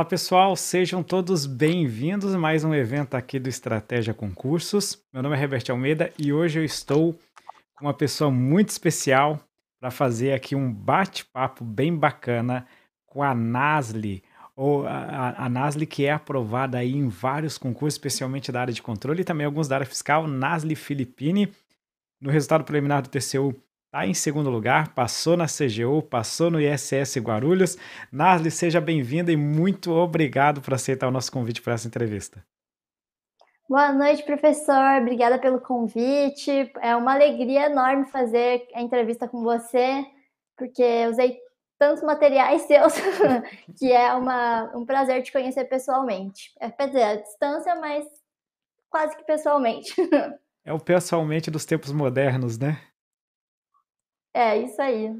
Fala pessoal, sejam todos bem-vindos a mais um evento aqui do Estratégia Concursos. Meu nome é Roberto Almeida e hoje eu estou com uma pessoa muito especial para fazer aqui um bate-papo bem bacana com a Nasli, ou a, a Nasli que é aprovada aí em vários concursos, especialmente da área de controle e também alguns da área fiscal, Nasli Filippini. No resultado preliminar do TCU Está em segundo lugar, passou na CGU, passou no ISS Guarulhos. Nasli, seja bem-vinda e muito obrigado por aceitar o nosso convite para essa entrevista. Boa noite, professor. Obrigada pelo convite. É uma alegria enorme fazer a entrevista com você, porque eu usei tantos materiais seus que é uma, um prazer te conhecer pessoalmente. É, quer dizer, à distância, mas quase que pessoalmente. é o pessoalmente dos tempos modernos, né? É, isso aí.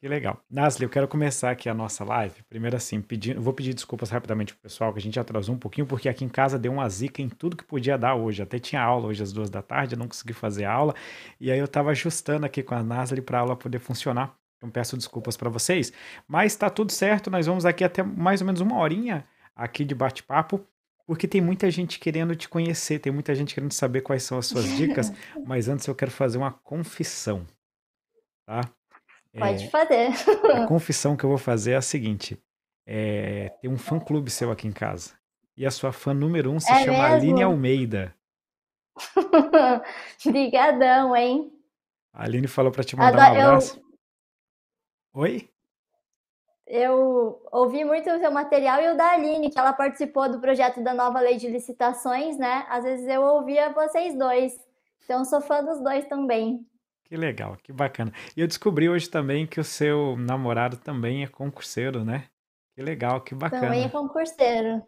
Que legal. Nasli, eu quero começar aqui a nossa live. Primeiro, assim, pedindo, vou pedir desculpas rapidamente pro pessoal, que a gente atrasou um pouquinho, porque aqui em casa deu uma zica em tudo que podia dar hoje. Até tinha aula hoje às duas da tarde, eu não consegui fazer a aula. E aí eu estava ajustando aqui com a Nasli para a aula poder funcionar. Então peço desculpas para vocês. Mas está tudo certo, nós vamos aqui até mais ou menos uma horinha aqui de bate-papo. Porque tem muita gente querendo te conhecer, tem muita gente querendo saber quais são as suas dicas, mas antes eu quero fazer uma confissão tá? Pode é, fazer. A confissão que eu vou fazer é a seguinte: é, tem um fã-clube seu aqui em casa. E a sua fã número um se é chama mesmo? Aline Almeida. Obrigadão, hein? A Aline falou para te mandar Adoro, um abraço. Eu... Oi? Eu ouvi muito o seu material e o da Aline, que ela participou do projeto da nova lei de licitações, né? Às vezes eu ouvia vocês dois. Então sou fã dos dois também. Que legal, que bacana. E eu descobri hoje também que o seu namorado também é concurseiro, né? Que legal, que bacana. Também é concurseiro.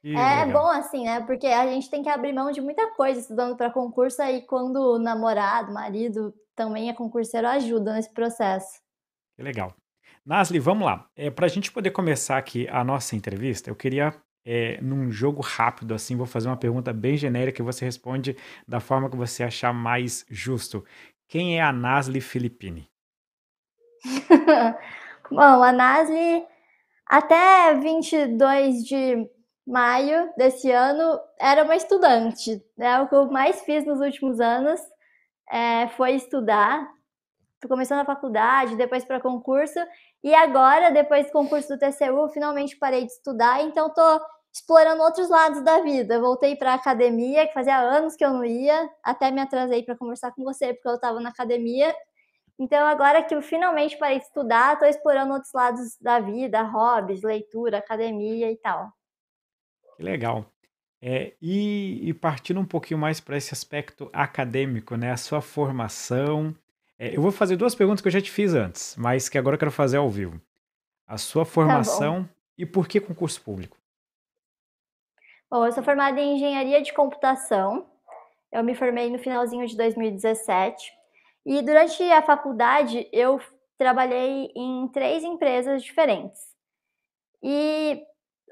Que é legal. bom assim, né? Porque a gente tem que abrir mão de muita coisa estudando para concurso, aí quando o namorado, marido também é concurseiro, ajuda nesse processo. Que legal. Nasli, vamos lá. É, para a gente poder começar aqui a nossa entrevista, eu queria é, num jogo rápido, assim, vou fazer uma pergunta bem genérica que você responde da forma que você achar mais justo. Quem é a Nasli Filippini? Bom, a Nasli, até 22 de maio desse ano, era uma estudante. Né? O que eu mais fiz nos últimos anos é, foi estudar. Começou começando faculdade, depois para concurso. E agora, depois do concurso do TCU, finalmente parei de estudar. Então, estou explorando outros lados da vida. Eu voltei para a academia, que fazia anos que eu não ia, até me atrasei para conversar com você, porque eu estava na academia. Então, agora que eu finalmente parei de estudar, estou explorando outros lados da vida, hobbies, leitura, academia e tal. Que legal. É, e, e, partindo um pouquinho mais para esse aspecto acadêmico, né? A sua formação. É, eu vou fazer duas perguntas que eu já te fiz antes, mas que agora eu quero fazer ao vivo. A sua tá formação tá e por que concurso público? Bom, eu sou formada em engenharia de computação. Eu me formei no finalzinho de 2017. E durante a faculdade, eu trabalhei em três empresas diferentes. E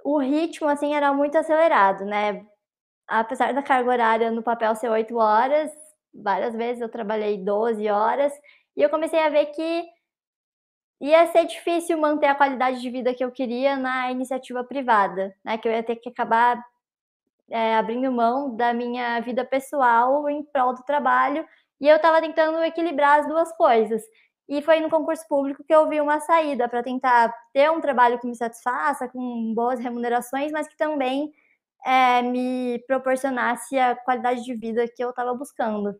o ritmo, assim, era muito acelerado, né? Apesar da carga horária no papel ser oito horas, várias vezes eu trabalhei 12 horas. E eu comecei a ver que ia ser difícil manter a qualidade de vida que eu queria na iniciativa privada, né? Que eu ia ter que acabar é, abrindo mão da minha vida pessoal em prol do trabalho, e eu estava tentando equilibrar as duas coisas. E foi no concurso público que eu vi uma saída para tentar ter um trabalho que me satisfaça, com boas remunerações, mas que também é, me proporcionasse a qualidade de vida que eu estava buscando.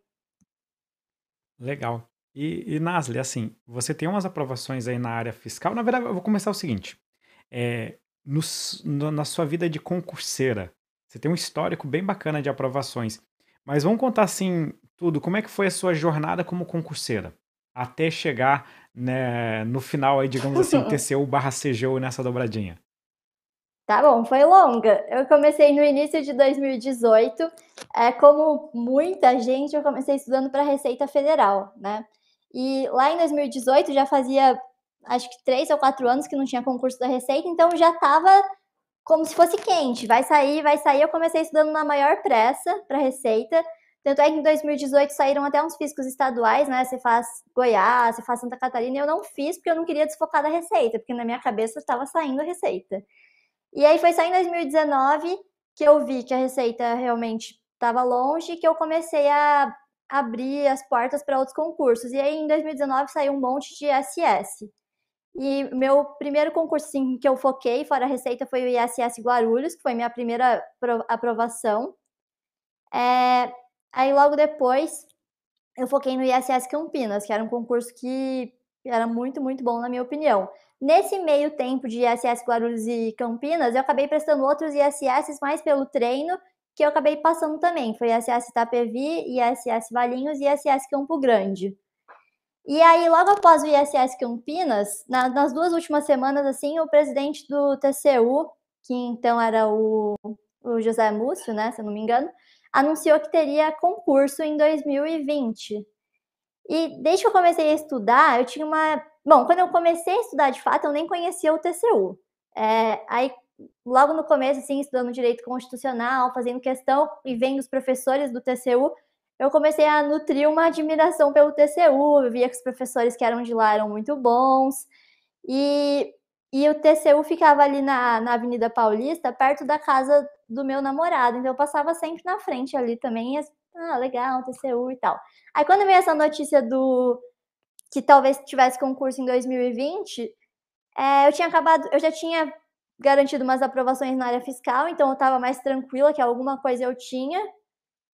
Legal. E, e Nasli, assim, você tem umas aprovações aí na área fiscal. Na verdade, eu vou começar o seguinte: é, no, no, na sua vida de concurseira, você tem um histórico bem bacana de aprovações. Mas vamos contar assim tudo. Como é que foi a sua jornada como concurseira? Até chegar né, no final aí, digamos assim, TCU barra CGU nessa dobradinha. Tá bom, foi longa. Eu comecei no início de 2018. É, como muita gente, eu comecei estudando para a Receita Federal, né? E lá em 2018 já fazia acho que três ou quatro anos que não tinha concurso da Receita, então já estava como se fosse quente, vai sair, vai sair. Eu comecei estudando na maior pressa para receita. Tanto é que em 2018 saíram até uns físicos estaduais, né? Você faz Goiás, você faz Santa Catarina. Eu não fiz porque eu não queria desfocar da receita, porque na minha cabeça estava saindo a receita. E aí foi só em 2019 que eu vi que a receita realmente estava longe, que eu comecei a abrir as portas para outros concursos. E aí em 2019 saiu um monte de SS. E meu primeiro concurso em que eu foquei fora a receita foi o ISS Guarulhos, que foi minha primeira aprovação. É, aí logo depois eu foquei no ISS Campinas, que era um concurso que era muito, muito bom, na minha opinião. Nesse meio tempo de ISS Guarulhos e Campinas, eu acabei prestando outros ISS mais pelo treino, que eu acabei passando também. Foi ISS Itapevi, ISS Valinhos e ISS Campo Grande. E aí, logo após o ISS Campinas, na, nas duas últimas semanas, assim, o presidente do TCU, que então era o, o José Múcio, né, se eu não me engano, anunciou que teria concurso em 2020. E desde que eu comecei a estudar, eu tinha uma. Bom, quando eu comecei a estudar de fato, eu nem conhecia o TCU. É, aí, logo no começo, assim, estudando direito constitucional, fazendo questão e vendo os professores do TCU, eu comecei a nutrir uma admiração pelo TCU, eu via que os professores que eram de lá eram muito bons, e, e o TCU ficava ali na, na Avenida Paulista, perto da casa do meu namorado, então eu passava sempre na frente ali também, e, ah, legal, TCU e tal. Aí quando veio essa notícia do que talvez tivesse concurso em 2020, é, eu tinha acabado, eu já tinha garantido umas aprovações na área fiscal, então eu estava mais tranquila que alguma coisa eu tinha,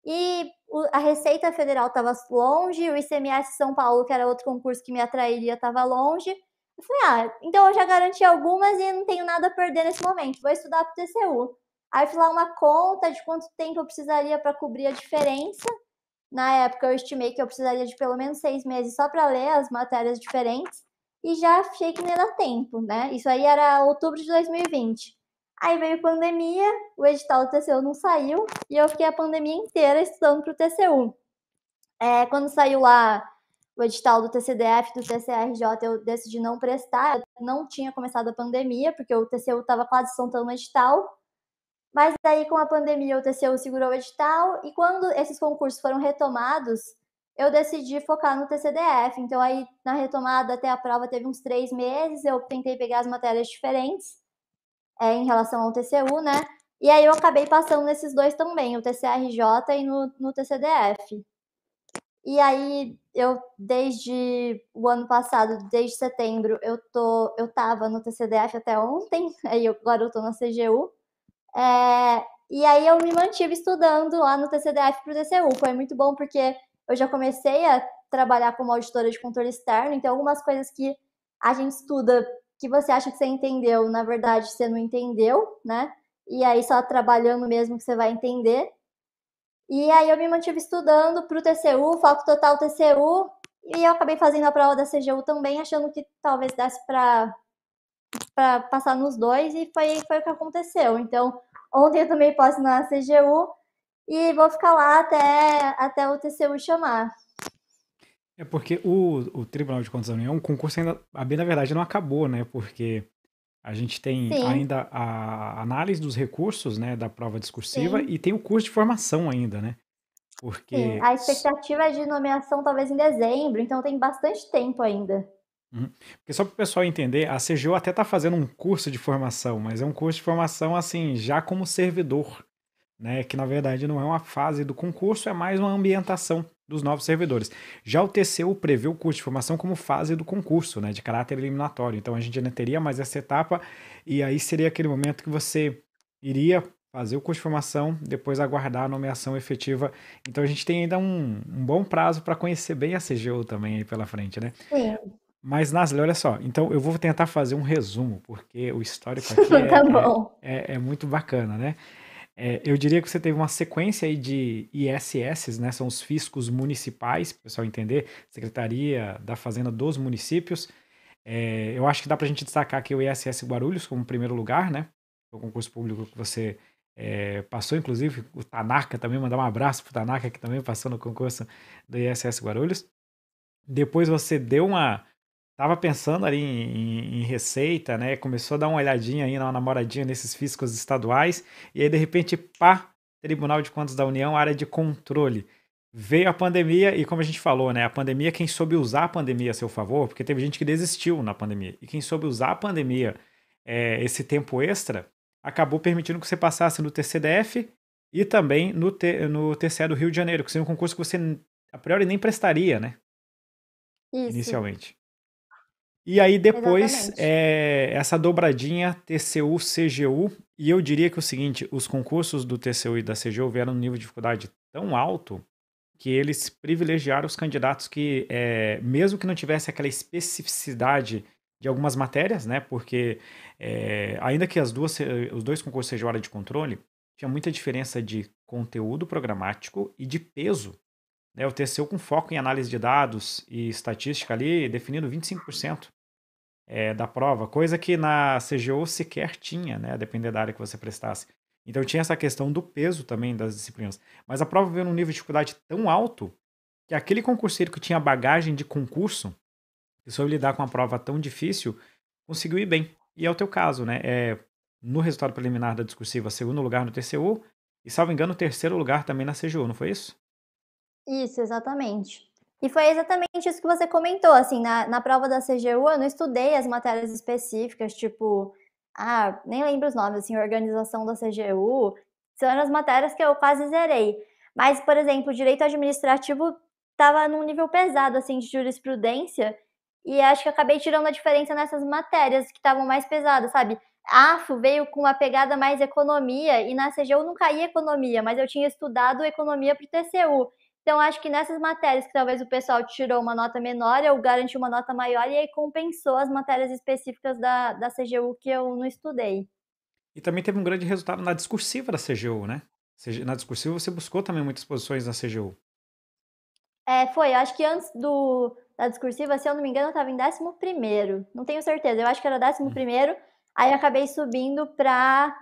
e a Receita Federal estava longe, o ICMS São Paulo, que era outro concurso que me atrairia, estava longe. Eu falei, ah, então eu já garanti algumas e não tenho nada a perder nesse momento, vou estudar para o TCU. Aí fiz lá uma conta de quanto tempo eu precisaria para cobrir a diferença. Na época eu estimei que eu precisaria de pelo menos seis meses só para ler as matérias diferentes e já achei que nem ia dar tempo, né? Isso aí era outubro de 2020. Aí veio pandemia, o edital do TCU não saiu e eu fiquei a pandemia inteira estudando para o TCU. É, quando saiu lá o edital do TCDF, do TCRJ, eu decidi não prestar. não tinha começado a pandemia, porque o TCU estava quase soltando o edital. Mas aí com a pandemia, o TCU segurou o edital. E quando esses concursos foram retomados, eu decidi focar no TCDF. Então, aí, na retomada até a prova, teve uns três meses. Eu tentei pegar as matérias diferentes é, em relação ao TCU, né? E aí eu acabei passando nesses dois também, o TCRJ e no, no TCDF. E aí eu, desde o ano passado, desde setembro, eu tô, eu tava no TCDF até ontem, aí eu, agora eu tô na CGU. É, e aí eu me mantive estudando lá no TCDF para o TCU. Foi muito bom porque eu já comecei a trabalhar como auditora de controle externo, então algumas coisas que a gente estuda que você acha que você entendeu, na verdade você não entendeu, né? E aí só trabalhando mesmo que você vai entender. E aí eu me mantive estudando para o TCU, foco total TCU, e eu acabei fazendo a prova da CGU também, achando que talvez desse para para passar nos dois e foi, foi o que aconteceu. Então, ontem eu também posso na CGU e vou ficar lá até, até o TCU chamar. É porque o, o Tribunal de Contas da União, o concurso ainda, bem na verdade, não acabou, né? Porque a gente tem Sim. ainda a análise dos recursos, né, da prova discursiva Sim. e tem o curso de formação ainda, né? Porque Sim, a expectativa é de nomeação talvez em dezembro, então tem bastante tempo ainda. Uhum. Porque só para o pessoal entender, a CGU até está fazendo um curso de formação, mas é um curso de formação assim, já como servidor, né? Que na verdade não é uma fase do concurso, é mais uma ambientação dos novos servidores. Já o TCU prevê o curso de formação como fase do concurso, né, de caráter eliminatório. Então a gente ainda teria mais essa etapa e aí seria aquele momento que você iria fazer o curso de formação, depois aguardar a nomeação efetiva. Então a gente tem ainda um, um bom prazo para conhecer bem a CGU também aí pela frente, né? É. Mas, Nasli, olha só, então eu vou tentar fazer um resumo, porque o histórico aqui é, tá é, é, é muito bacana, né? É, eu diria que você teve uma sequência aí de ISS, né? São os fiscos municipais, para o pessoal entender, Secretaria da Fazenda dos Municípios. É, eu acho que dá para a gente destacar aqui o ISS Guarulhos como primeiro lugar, né? O concurso público que você é, passou, inclusive o Tanaka também, mandar um abraço para o Tanaka que também passou no concurso do ISS Guarulhos. Depois você deu uma Tava pensando ali em, em, em, receita, né? Começou a dar uma olhadinha aí, uma namoradinha nesses fiscos estaduais, e aí de repente, pá, Tribunal de Contas da União, área de controle. Veio a pandemia e como a gente falou, né, a pandemia, quem soube usar a pandemia a seu favor, porque teve gente que desistiu na pandemia, e quem soube usar a pandemia, é, esse tempo extra, acabou permitindo que você passasse no TCDF e também no, T, no TCE do Rio de Janeiro, que seria um concurso que você a priori nem prestaria, né? Isso. Inicialmente. E aí depois é, essa dobradinha TCU CGU e eu diria que é o seguinte, os concursos do TCU e da CGU vieram num nível de dificuldade tão alto que eles privilegiaram os candidatos que é, mesmo que não tivesse aquela especificidade de algumas matérias, né? Porque eh, ainda que as duas, os dois concursos sejam área de controle, tinha muita diferença de conteúdo programático e de peso né, o TCU com foco em análise de dados e estatística ali, definindo 25% é, eh, da prova, coisa que na CGU sequer tinha, né, dependendo da área que você prestasse. Então tinha essa questão do peso também das disciplinas. Mas a prova veio num nível de dificuldade tão alto que aquele concurseiro que tinha bagagem de concurso, que soube lidar com uma prova tão difícil, conseguiu ir bem. E é o teu caso, né? É, no resultado preliminar da discursiva, segundo lugar no TCU, e salvo engano, terceiro lugar também na CGU, não foi isso? Isso, exatamente. E foi exatamente isso que você comentou, assim, na, na prova da CGU eu não estudei as matérias específicas, tipo, ah, nem lembro os nomes, assim, organização da CGU, são as matérias que eu quase zerei. Mas, por exemplo, direito administrativo estava num nível pesado, assim, de jurisprudência, e acho que acabei tirando a diferença nessas matérias que estavam mais pesadas, sabe? AFO veio com uma pegada mais economia, e na CGU não caía economia, mas eu tinha estudado economia para o TCU. Então, acho que nessas matérias que talvez o pessoal tirou uma nota menor, eu garanti uma nota maior e aí compensou as matérias específicas da, da CGU que eu não estudei. E também teve um grande resultado na discursiva da CGU, né? Na discursiva você buscou também muitas posições na CGU. É, foi. Eu acho que antes do, da discursiva, se eu não me engano, eu estava em 11. Não tenho certeza. Eu acho que era 11. Hum. Aí acabei subindo para.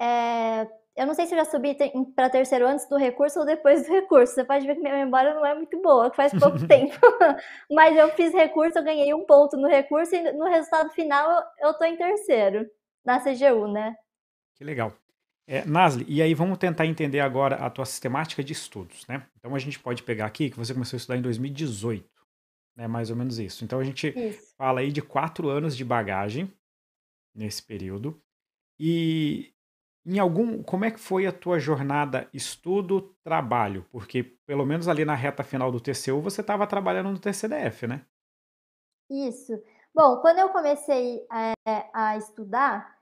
É, eu não sei se eu já subi para terceiro antes do recurso ou depois do recurso. Você pode ver que minha memória não é muito boa, que faz pouco tempo. Mas eu fiz recurso, eu ganhei um ponto no recurso e no resultado final eu estou em terceiro, na CGU, né? Que legal. É, Nasli, e aí vamos tentar entender agora a tua sistemática de estudos, né? Então a gente pode pegar aqui que você começou a estudar em 2018, né? Mais ou menos isso. Então a gente isso. fala aí de quatro anos de bagagem nesse período. E em algum, como é que foi a tua jornada estudo trabalho? Porque pelo menos ali na reta final do TCU você estava trabalhando no TCDF, né? Isso. Bom, quando eu comecei é, a estudar,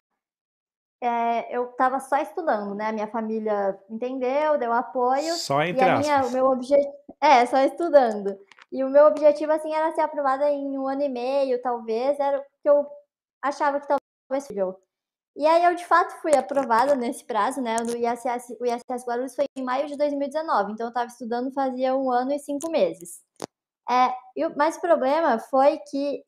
é, eu estava só estudando, né? Minha família entendeu, deu apoio. Só entre e a minha, o meu objetivo é só estudando. E o meu objetivo assim era ser aprovada em um ano e meio, talvez era o que eu achava que talvez fosse possível. E aí eu de fato fui aprovada nesse prazo, né? No ISS, o ISS Guarulhos foi em maio de 2019, então eu estava estudando fazia um ano e cinco meses. É, o mas o problema foi que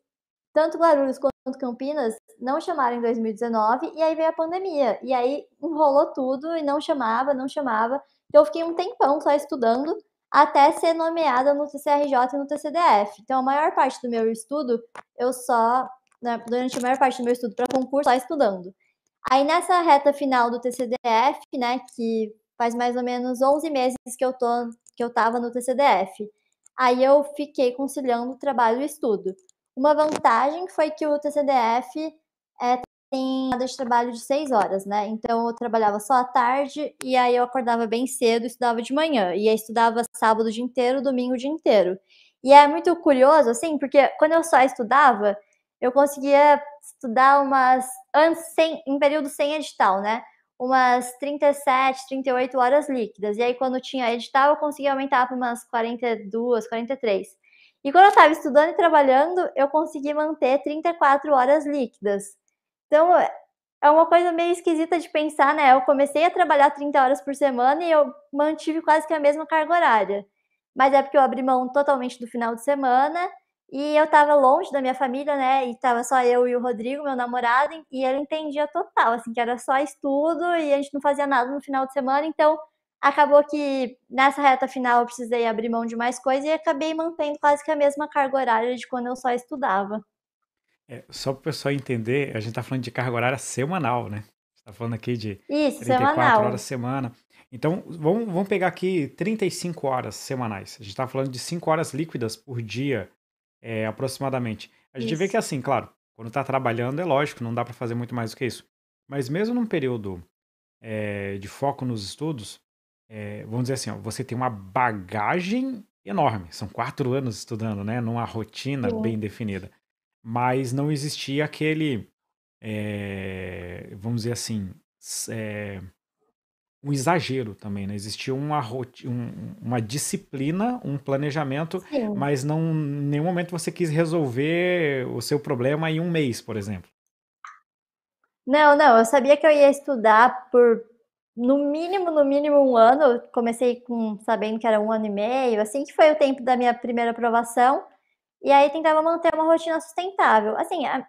tanto Guarulhos quanto Campinas não chamaram em 2019 e aí veio a pandemia. E aí enrolou tudo e não chamava, não chamava. Então eu fiquei um tempão só estudando até ser nomeada no TCRJ e no TCDF. Então a maior parte do meu estudo eu só né, durante a maior parte do meu estudo para concurso, só estudando. Aí nessa reta final do TCDF, né, que faz mais ou menos 11 meses que eu tô que eu tava no TCDF. Aí eu fiquei conciliando trabalho e estudo. Uma vantagem foi que o TCDF é, tem horas de trabalho de seis horas, né? Então eu trabalhava só à tarde e aí eu acordava bem cedo, estudava de manhã e aí estudava sábado o dia inteiro, domingo o dia inteiro. E é muito curioso assim, porque quando eu só estudava, eu conseguia estudar umas antes sem, em período sem edital, né? Umas 37, 38 horas líquidas. E aí quando tinha edital, eu conseguia aumentar para umas 42, 43. E quando eu estava estudando e trabalhando, eu consegui manter 34 horas líquidas. Então, é, é uma coisa meio esquisita de pensar, né? Eu comecei a trabalhar 30 horas por semana e eu mantive quase que a mesma carga horária. Mas é porque eu abri mão totalmente do final de semana e eu tava longe da minha família, né? E tava só eu e o Rodrigo, meu namorado, e ele entendia total, assim, que era só estudo e a gente não fazia nada no final de semana. Então, acabou que nessa reta final eu precisei abrir mão de mais coisa e acabei mantendo quase que a mesma carga horária de quando eu só estudava. É, só para o pessoal entender, a gente está falando de carga horária semanal, né? Está falando aqui de Isso, 34 horas semana. Então, vamos, vamos pegar aqui 35 horas semanais. A gente está falando de 5 horas líquidas por dia é, aproximadamente. A gente isso. vê que assim, claro, quando está trabalhando é lógico, não dá para fazer muito mais do que isso. Mas mesmo num período é, de foco nos estudos, é, vamos dizer assim, ó, você tem uma bagagem enorme. São quatro anos estudando, né? Numa rotina Sim. bem definida. Mas não existia aquele, é, vamos dizer assim, é, um exagero também, né? Existia uma, um, uma disciplina, um planejamento, Sim. mas não em nenhum momento você quis resolver o seu problema em um mês, por exemplo. Não, não, eu sabia que eu ia estudar por no mínimo, no mínimo um ano. Eu comecei com sabendo que era um ano e meio, assim que foi o tempo da minha primeira aprovação. E aí tentava manter uma rotina sustentável. Assim, a,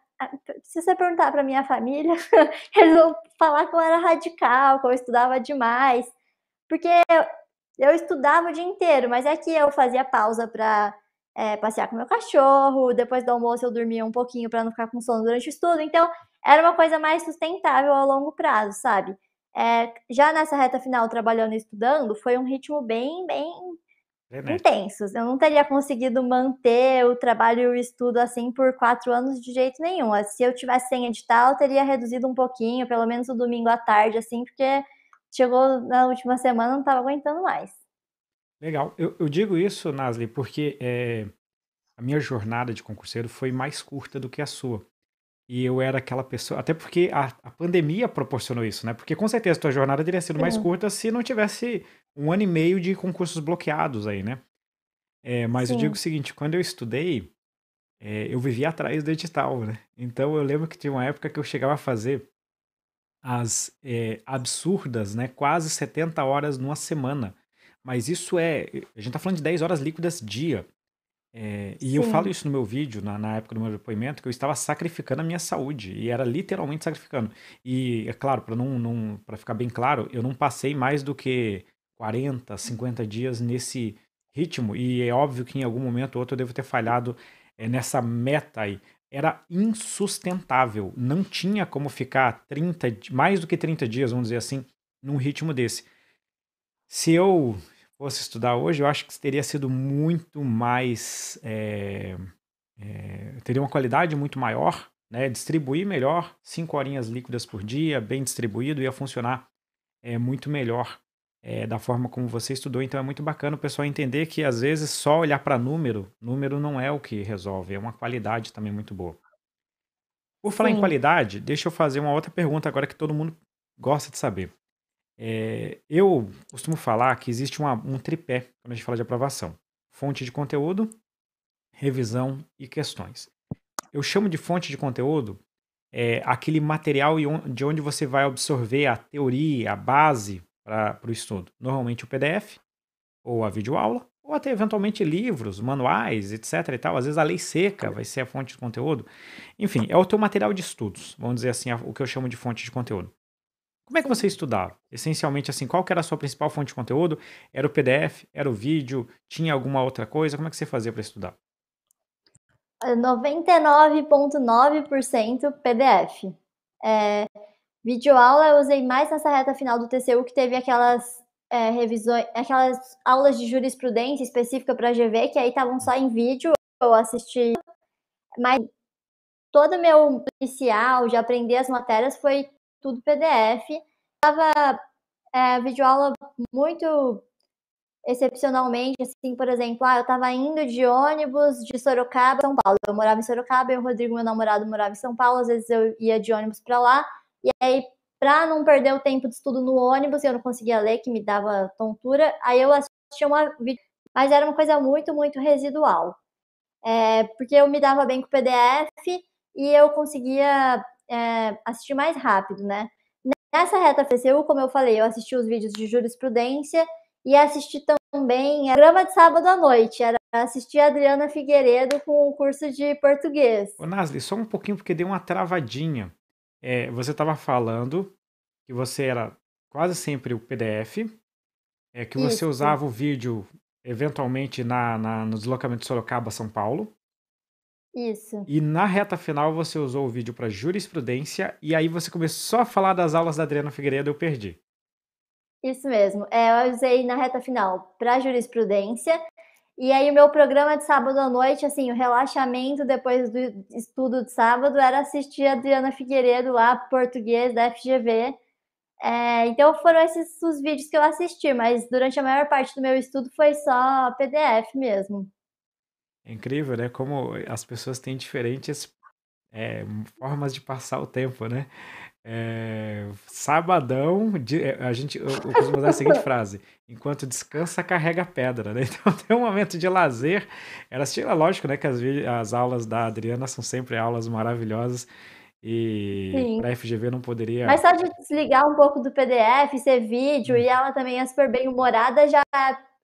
se você perguntar para minha família, eles vão falar que eu era radical, que eu estudava demais, porque eu, eu estudava o dia inteiro, mas é que eu fazia pausa para é, passear com meu cachorro, depois do almoço eu dormia um pouquinho para não ficar com sono durante o estudo, então era uma coisa mais sustentável a longo prazo, sabe? É, já nessa reta final, trabalhando e estudando, foi um ritmo bem, bem né? intensos. Eu não teria conseguido manter o trabalho e o estudo assim por quatro anos de jeito nenhum. Se eu tivesse sem edital, eu teria reduzido um pouquinho, pelo menos o domingo à tarde, assim, porque chegou na última semana, não estava aguentando mais. Legal. Eu, eu digo isso, Nasli, porque é, a minha jornada de concurseiro foi mais curta do que a sua. E eu era aquela pessoa. Até porque a, a pandemia proporcionou isso, né? Porque com certeza a tua jornada teria sido Sim. mais é. curta se não tivesse um ano e meio de concursos bloqueados aí, né? É, mas Sim. eu digo o seguinte: quando eu estudei, é, eu vivia atrás do edital, né? Então eu lembro que tinha uma época que eu chegava a fazer as é, absurdas, né? Quase 70 horas numa semana. Mas isso é. A gente tá falando de 10 horas líquidas dia. É, e Sim. eu falo isso no meu vídeo, na, na, época do meu depoimento, que eu estava sacrificando a minha saúde, e era literalmente sacrificando. E, é claro, para não, não, ficar bem claro, eu não passei mais do que 40, 50 dias nesse ritmo, e é óbvio que em algum momento ou outro eu devo ter falhado é, nessa meta aí. Era insustentável, não tinha como ficar 30, mais do que 30 dias, vamos dizer assim, num ritmo desse. Se eu fosse estudar hoje, eu acho que teria sido muito mais. É, é, teria uma qualidade muito maior, né? distribuir melhor, cinco horinhas líquidas por dia, bem distribuído, ia funcionar é, muito melhor é, da forma como você estudou. Então é muito bacana o pessoal entender que às vezes só olhar para número, número não é o que resolve, é uma qualidade também muito boa. Por falar Sim. em qualidade, deixa eu fazer uma outra pergunta agora que todo mundo gosta de saber. É, eu costumo falar que existe uma, um tripé quando a gente fala de aprovação: fonte de conteúdo, revisão e questões. Eu chamo de fonte de conteúdo é, aquele material de onde você vai absorver a teoria, a base para o estudo. Normalmente o PDF, ou a videoaula, ou até eventualmente livros, manuais, etc. e tal. Às vezes a lei seca vai ser a fonte de conteúdo. Enfim, é o teu material de estudos, vamos dizer assim, o que eu chamo de fonte de conteúdo. Como é que você estudava? Essencialmente, assim, qual que era a sua principal fonte de conteúdo? Era o PDF? Era o vídeo? Tinha alguma outra coisa? Como é que você fazia para estudar? 99,9% é, PDF. É, videoaula eu usei mais nessa reta final do TCU, que teve aquelas é, revisões, aquelas aulas de jurisprudência específica para GV, que aí estavam só em vídeo, eu assisti. Mas todo meu inicial de aprender as matérias foi tudo PDF. tava é, videoaula muito excepcionalmente, assim, por exemplo, ah, eu tava indo de ônibus de Sorocaba, São Paulo. Eu morava em Sorocaba e o Rodrigo, meu namorado, morava em São Paulo. Às vezes eu ia de ônibus para lá. E aí, para não perder o tempo de estudo no ônibus, e eu não conseguia ler, que me dava tontura, aí eu assistia uma vídeo, mas era uma coisa muito, muito residual. É, porque eu me dava bem com o PDF e eu conseguia é, assistir mais rápido, né? Nessa reta FCU, como eu falei, eu assisti os vídeos de jurisprudência e assisti também a grama de sábado à noite. Era assistir a Adriana Figueiredo com o curso de português. Ô, Nasli, só um pouquinho, porque deu uma travadinha. É, você estava falando que você era quase sempre o PDF, é que Isso. você usava o vídeo eventualmente na, na, no deslocamento de Sorocaba, São Paulo. Isso. E na reta final você usou o vídeo para jurisprudência e aí você começou a falar das aulas da Adriana Figueiredo, eu perdi. Isso mesmo. É, eu usei na reta final para jurisprudência. E aí o meu programa de sábado à noite, assim, o relaxamento depois do estudo de sábado era assistir a Adriana Figueiredo lá, português da FGV. É, então foram esses os vídeos que eu assisti, mas durante a maior parte do meu estudo foi só PDF mesmo. É incrível, né? Como as pessoas têm diferentes é, formas de passar o tempo, né? É, sabadão, é, a gente, eu, costumo usar a seguinte frase: enquanto descansa, carrega pedra, né? Então tem um momento de lazer. Elas é, é lógico, né? Que as, as aulas da Adriana são sempre aulas maravilhosas. E a FGV não poderia. Mas só de desligar um pouco do PDF, ser vídeo, hum. e ela também é super bem humorada, já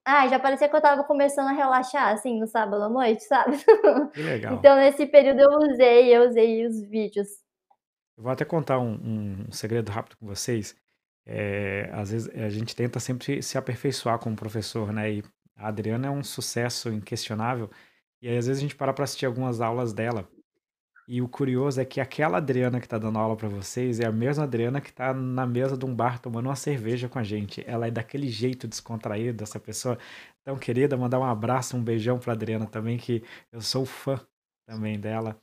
ah, já parecia que eu tava começando a relaxar, assim, no sábado à noite, sabe? Que legal. Então, nesse período eu usei, eu usei os vídeos. Eu vou até contar um, um segredo rápido com vocês. É, às vezes eh, a gente tenta sempre se aperfeiçoar como professor, né? E a Adriana é um sucesso inquestionável. E aí, às vezes a gente para para assistir algumas aulas dela. E o curioso é que aquela Adriana que está dando aula para vocês é a mesma Adriana que está na mesa de um bar tomando uma cerveja com a gente. Ela é daquele jeito descontraído essa pessoa tão querida. Mandar um abraço, um beijão para Adriana também, que eu sou fã também dela.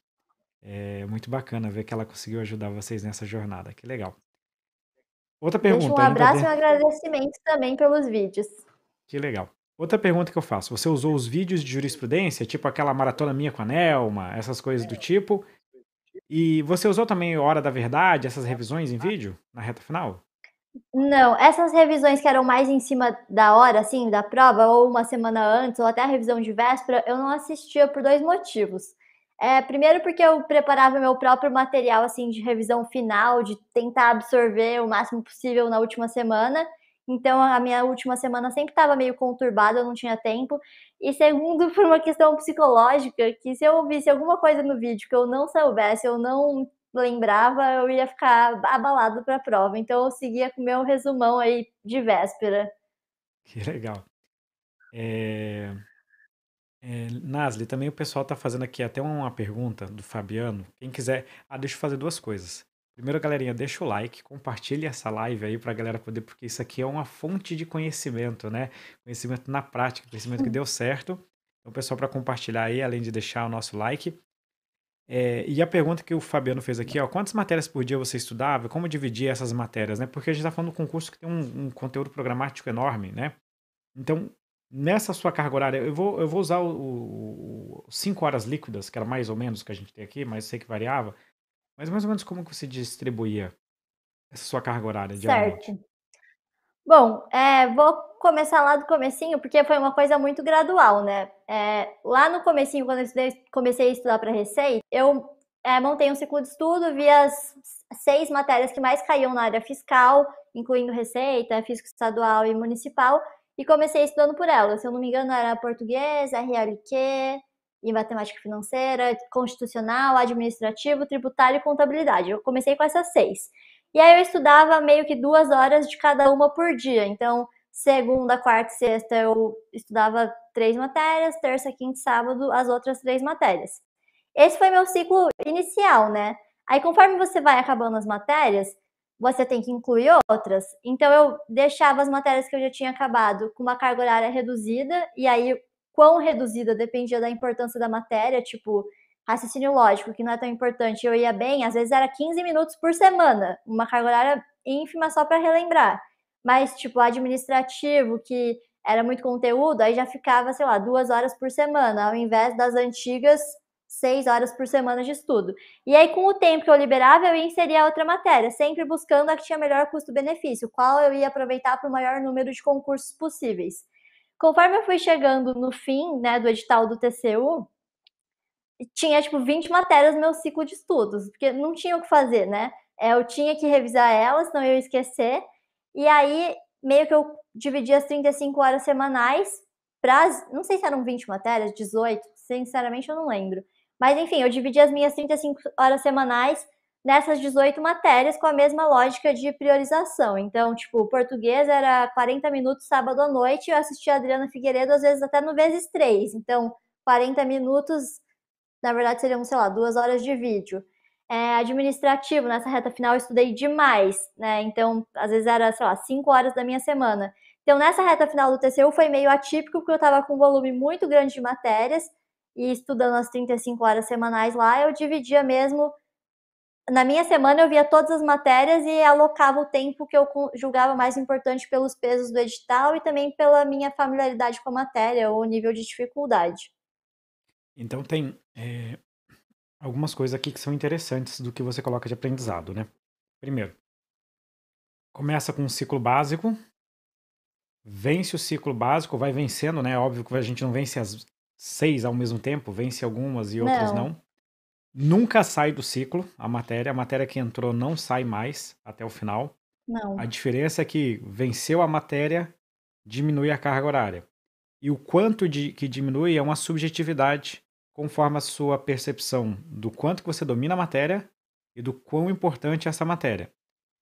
É muito bacana ver que ela conseguiu ajudar vocês nessa jornada. Que legal. Outra pergunta. Deixa um abraço e um agradecimento também pelos vídeos. Que legal. Outra pergunta que eu faço: você usou os vídeos de jurisprudência, tipo aquela maratona minha com a Nelma, essas coisas do é. tipo, e você usou também Hora da Verdade, essas revisões em vídeo, na reta final? Não, essas revisões que eram mais em cima da hora, assim, da prova, ou uma semana antes, ou até a revisão de véspera, eu não assistia por dois motivos. É, primeiro, porque eu preparava meu próprio material, assim, de revisão final, de tentar absorver o máximo possível na última semana. Então, a minha última semana sempre estava meio conturbada, eu não tinha tempo e segundo por uma questão psicológica, que se eu visse alguma coisa no vídeo que eu não soubesse, eu não lembrava, eu ia ficar abalado para a prova. Então eu seguia com o meu resumão aí de véspera. Que legal. É... É, Nasli, também o pessoal está fazendo aqui até uma pergunta do Fabiano. Quem quiser. Ah, deixa eu fazer duas coisas. Primeiro, galerinha, deixa o like, compartilhe essa live aí pra galera poder, porque isso aqui é uma fonte de conhecimento, né? Conhecimento na prática, conhecimento que deu certo. Então, pessoal, para compartilhar aí, além de deixar o nosso like. É, e a pergunta que o Fabiano fez aqui, ó, quantas matérias por dia você estudava? Como dividir essas matérias, né? Porque a gente está falando de um concurso que tem um, um conteúdo programático enorme, né? Então, nessa sua carga horária, eu vou, eu vou usar o 5 horas líquidas, que era mais ou menos o que a gente tem aqui, mas sei que variava. Mas mais ou menos como que você distribuía essa sua carga horária diariamente? Certo. Bom, é, vou começar lá do comecinho, porque foi uma coisa muito gradual, né? É, lá no comecinho, quando eu estudei, comecei a estudar para Receita, eu é, montei um ciclo de estudo, vi as seis matérias que mais caíam na área fiscal, incluindo Receita, Fisco Estadual e Municipal, e comecei estudando por elas. Se eu não me engano, era português, RLQ, em matemática financeira, constitucional, administrativo, tributário e contabilidade. Eu comecei com essas seis. E aí eu estudava meio que duas horas de cada uma por dia. Então, segunda, quarta e sexta eu estudava três matérias, terça, quinta e sábado as outras três matérias. Esse foi meu ciclo inicial, né? Aí, conforme você vai acabando as matérias, você tem que incluir outras. Então, eu deixava as matérias que eu já tinha acabado com uma carga horária reduzida, e aí quão reduzida dependia da importância da matéria, tipo raciocínio lógico, que não é tão importante, eu ia bem, às vezes era 15 minutos por semana, uma carga horária ínfima só para relembrar. Mas, tipo, administrativo, que era muito conteúdo, aí já ficava, sei lá, duas horas por semana, ao invés das antigas seis horas por semana de estudo. E aí, com o tempo que eu liberava, eu ia inserir a outra matéria, sempre buscando a que tinha melhor custo-benefício, qual eu ia aproveitar para o maior número de concursos possíveis. Conforme eu fui chegando no fim, né, do edital do TCU, tinha, tipo, 20 matérias no meu ciclo de estudos, porque não tinha o que fazer, né? É, eu tinha que revisar elas, senão eu ia esquecer. E aí, meio que eu dividi as 35 horas semanais para. Não sei se eram 20 matérias, 18, sinceramente eu não lembro. Mas enfim, eu dividi as minhas 35 horas semanais nessas 18 matérias com a mesma lógica de priorização. Então, tipo, o português era 40 minutos sábado à noite, eu assistia a Adriana Figueiredo às vezes até no vezes 3. Então, 40 minutos, na verdade, seriam, sei lá, duas horas de vídeo. É, administrativo, nessa reta final eu estudei demais, né? Então, às vezes era, sei lá, 5 horas da minha semana. Então, nessa reta final do TCU foi meio atípico, porque eu estava com um volume muito grande de matérias e estudando as 35 horas semanais lá, eu dividia mesmo na minha semana eu via todas as matérias e alocava o tempo que eu julgava mais importante pelos pesos do edital e também pela minha familiaridade com a matéria ou nível de dificuldade. Então tem é, algumas coisas aqui que são interessantes do que você coloca de aprendizado, né? Primeiro, começa com um ciclo básico, vence o ciclo básico, vai vencendo, né? É óbvio que a gente não vence as seis ao mesmo tempo, vence algumas e outras não. não. Nunca sai do ciclo a matéria. A matéria que entrou não sai mais até o final. Não. A diferença é que venceu a matéria, diminui a carga horária. E o quanto de, que diminui é uma subjetividade, conforme a sua percepção do quanto que você domina a matéria e do quão importante é essa matéria.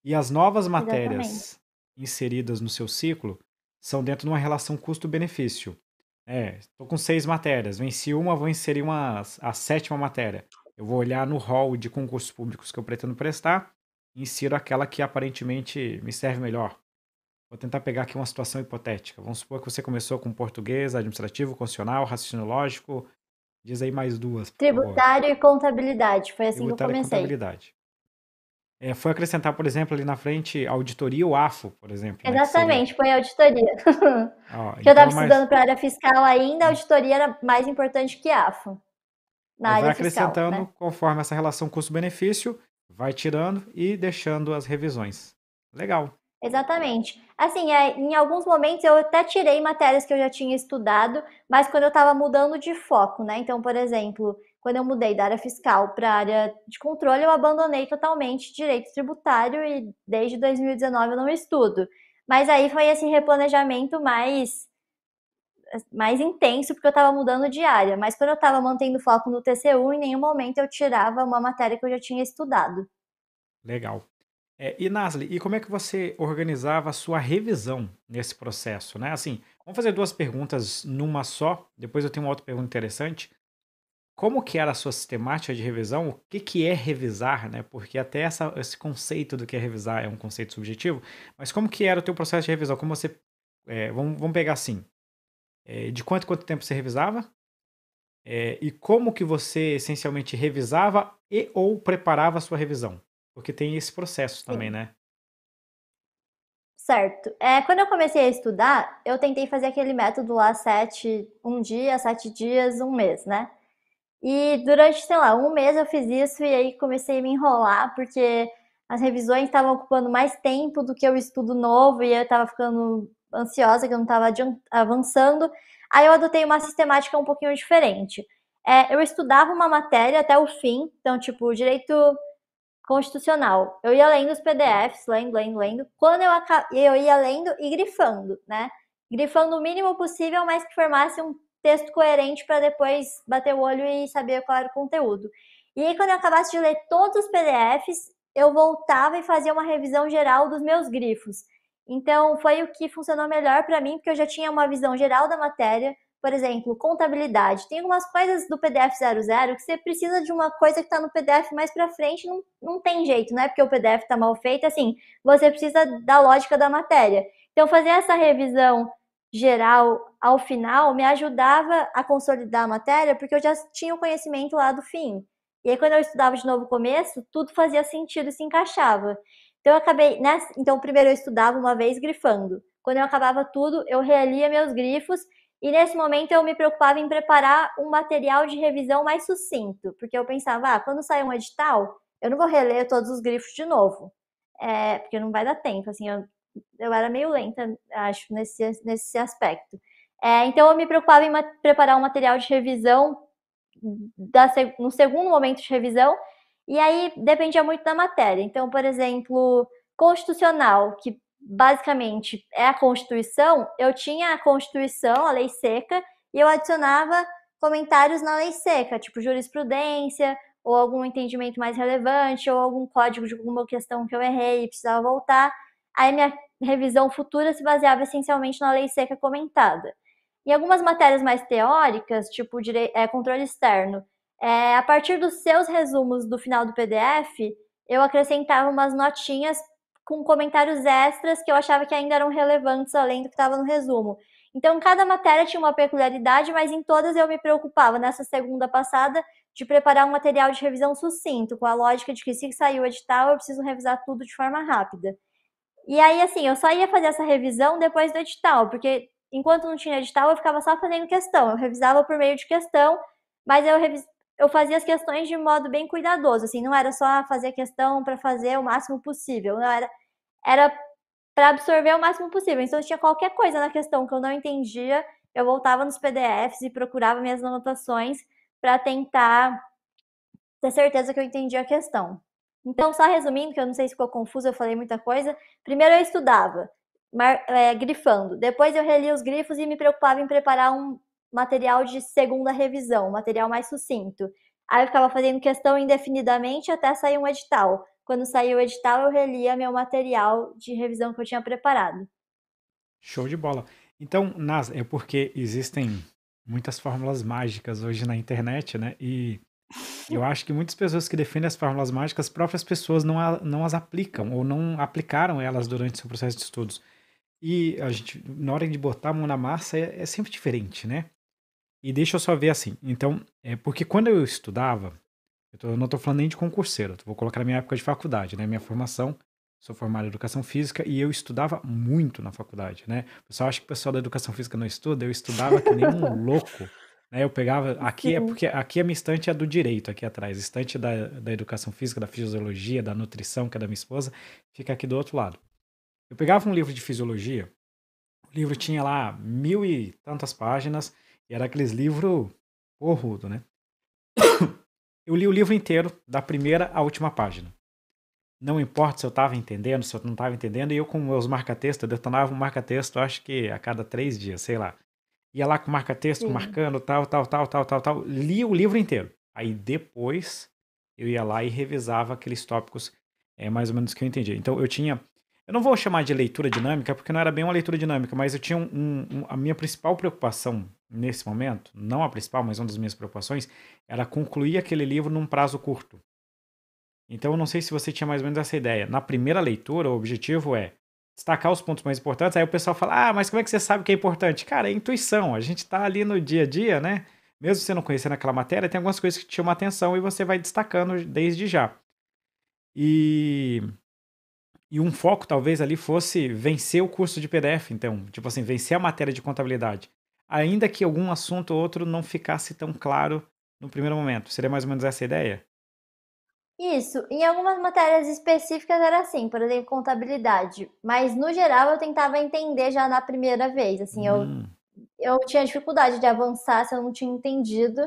E as novas matérias Exatamente. inseridas no seu ciclo são dentro de uma relação custo-benefício. É, estou com seis matérias, venci uma, vou inserir uma, a sétima matéria. Eu vou olhar no hall de concursos públicos que eu pretendo prestar e insiro aquela que aparentemente me serve melhor. Vou tentar pegar aqui uma situação hipotética. Vamos supor que você começou com português, administrativo, constitucional, raciocínio lógico. Diz aí mais duas. Tributário favor. e contabilidade. Foi assim Tributário que eu comecei. E contabilidade. É, foi acrescentar, por exemplo, ali na frente, auditoria ou AFO, por exemplo. Né, Exatamente, né, foi auditoria. Ó, Porque então eu estava estudando para a área fiscal ainda, a auditoria era mais importante que AFO na área vai fiscal. Né? acrescentando né? conforme essa relação custo-benefício, vai tirando e deixando as revisões. Legal. Exatamente. Assim, é, em alguns momentos eu até tirei matérias que eu já tinha estudado, mas quando eu estava mudando de foco, né? Então, por exemplo, quando eu mudei da área fiscal para a área de controle, eu abandonei totalmente direito tributário e desde 2019 eu não estudo. Mas aí foi esse assim, replanejamento mais mais intenso, porque eu estava mudando de área. Mas quando eu estava mantendo foco no TCU, em nenhum momento eu tirava uma matéria que eu já tinha estudado. Legal. É, e Nasli, e como é que você organizava a sua revisão nesse processo, né? Assim, vamos fazer duas perguntas numa só, depois eu tenho uma outra pergunta interessante. Como que era a sua sistemática de revisão? O que, que é revisar, né? Porque até essa, esse conceito do que é revisar é um conceito subjetivo, mas como que era o teu processo de revisão? Como você... É, vamos, vamos pegar assim, é, de quanto quanto tempo você revisava é, e como que você essencialmente revisava e ou preparava a sua revisão, porque tem esse processo Sim. também, né? Certo. É, quando eu comecei a estudar, eu tentei fazer aquele método lá sete, um dia, sete dias, um mês, né? E durante, sei lá, um mês eu fiz isso e aí comecei a me enrolar, porque as revisões estavam ocupando mais tempo do que o estudo novo e eu estava ficando ansiosa, que eu não estava avançando. Aí eu adotei uma sistemática um pouquinho diferente. É, eu estudava uma matéria até o fim, então, tipo, direito constitucional. Eu ia lendo os PDFs, lendo, lendo, lendo. Quando eu, eu ia lendo e grifando, né? Grifando o mínimo possível, mas que formasse um texto coerente para depois bater o olho e saber qual era o conteúdo. E aí, quando eu acabasse de ler todos os PDFs, eu voltava e fazia uma revisão geral dos meus grifos. Então, foi o que funcionou melhor para mim, porque eu já tinha uma visão geral da matéria. Por exemplo, contabilidade. Tem algumas coisas do PDF 00 que você precisa de uma coisa que está no PDF mais para frente, não, não tem jeito, não é porque o PDF está mal feito, assim, você precisa da lógica da matéria. Então, fazer essa revisão geral ao final me ajudava a consolidar a matéria, porque eu já tinha o conhecimento lá do fim. E aí, quando eu estudava de novo o começo, tudo fazia sentido e se encaixava. Então eu acabei, né? Então primeiro eu estudava uma vez grifando. Quando eu acabava tudo, eu realia meus grifos e nesse momento eu me preocupava em preparar um material de revisão mais sucinto, porque eu pensava, ah, quando sair um edital, eu não vou reler todos os grifos de novo, é, porque não vai dar tempo, assim, eu, eu era meio lenta, acho, nesse, nesse aspecto. É, então eu me preocupava em preparar um material de revisão da, no segundo momento de revisão e aí dependia muito da matéria. Então, por exemplo, constitucional, que basicamente é a Constituição, eu tinha a Constituição, a lei seca, e eu adicionava comentários na lei seca, tipo jurisprudência, ou algum entendimento mais relevante, ou algum código de alguma questão que eu errei e precisava voltar. Aí minha revisão futura se baseava essencialmente na lei seca comentada. Em algumas matérias mais teóricas, tipo é, controle externo, é, a partir dos seus resumos do final do PDF, eu acrescentava umas notinhas com comentários extras que eu achava que ainda eram relevantes além do que estava no resumo. Então, cada matéria tinha uma peculiaridade, mas em todas eu me preocupava, nessa segunda passada, de preparar um material de revisão sucinto, com a lógica de que se saiu o edital, eu preciso revisar tudo de forma rápida. E aí, assim, eu só ia fazer essa revisão depois do edital, porque enquanto não tinha edital, eu ficava só fazendo questão. Eu revisava por meio de questão, mas eu eu fazia as questões de modo bem cuidadoso, assim, não era só fazer a questão para fazer o máximo possível, não era era para absorver o máximo possível. Então, se tinha qualquer coisa na questão que eu não entendia, eu voltava nos PDFs e procurava minhas anotações para tentar ter certeza que eu entendia a questão. Então, só resumindo, que eu não sei se ficou confuso, eu falei muita coisa. Primeiro eu estudava, mar, é, grifando. Depois eu relia os grifos e me preocupava em preparar um, material de segunda revisão, material mais sucinto. Aí eu ficava fazendo questão indefinidamente até sair um edital. Quando saiu o edital, eu relia meu material de revisão que eu tinha preparado. Show de bola. Então, Nas, é porque existem muitas fórmulas mágicas hoje na internet, né? E eu acho que muitas pessoas que defendem as fórmulas mágicas, próprias pessoas não, a, não as aplicam ou não aplicaram elas durante seu processo de estudos. E a gente, na hora de botar a mão na massa, é, é sempre diferente, né? E deixa eu só ver assim. Então, é porque quando eu estudava, eu, tô, eu não estou falando nem de concurseiro, vou colocar na minha época de faculdade, né? Minha formação, sou formado em educação física e eu estudava muito na faculdade, né? O pessoal acha que o pessoal da educação física não estuda, eu estudava que nem um louco. Né? Eu pegava. Aqui é porque aqui a minha estante é do direito, aqui atrás. A estante da, da educação física, da fisiologia, da nutrição, que é da minha esposa, fica aqui do outro lado. Eu pegava um livro de fisiologia, o livro tinha lá mil e tantas páginas e era aqueles livros porrudo, né? Eu li o livro inteiro, da primeira à última página. Não importa se eu estava entendendo, se eu não estava entendendo, e eu com meus marca-texto, eu detonava um marca-texto, acho que a cada três dias, sei lá. Ia lá com marca-texto, marcando, tal, tal, tal, tal, tal, tal. Li o livro inteiro. Aí depois eu ia lá e revisava aqueles tópicos, é mais ou menos que eu entendi. Então eu tinha. Eu não vou chamar de leitura dinâmica, porque não era bem uma leitura dinâmica, mas eu tinha um, um a minha principal preocupação nesse momento, não a principal, mas uma das minhas preocupações, era concluir aquele livro num prazo curto. Então eu não sei se você tinha mais ou menos essa ideia. Na primeira leitura, o objetivo é destacar os pontos mais importantes. Aí o pessoal fala: "Ah, mas como é que você sabe o que é importante?". Cara, é intuição. A gente está ali no dia a dia, né? Mesmo você não conhecendo aquela matéria, tem algumas coisas que te chamam a atenção e você vai destacando desde já. E e um foco talvez ali fosse vencer o curso de PDF, então, tipo assim, vencer a matéria de contabilidade ainda que algum assunto ou outro não ficasse tão claro no primeiro momento. Seria mais ou menos essa a ideia? Isso, em algumas matérias específicas era assim, por exemplo, contabilidade. Mas no geral eu tentava entender já na primeira vez. Assim, hum. eu, eu tinha dificuldade de avançar se eu não tinha entendido.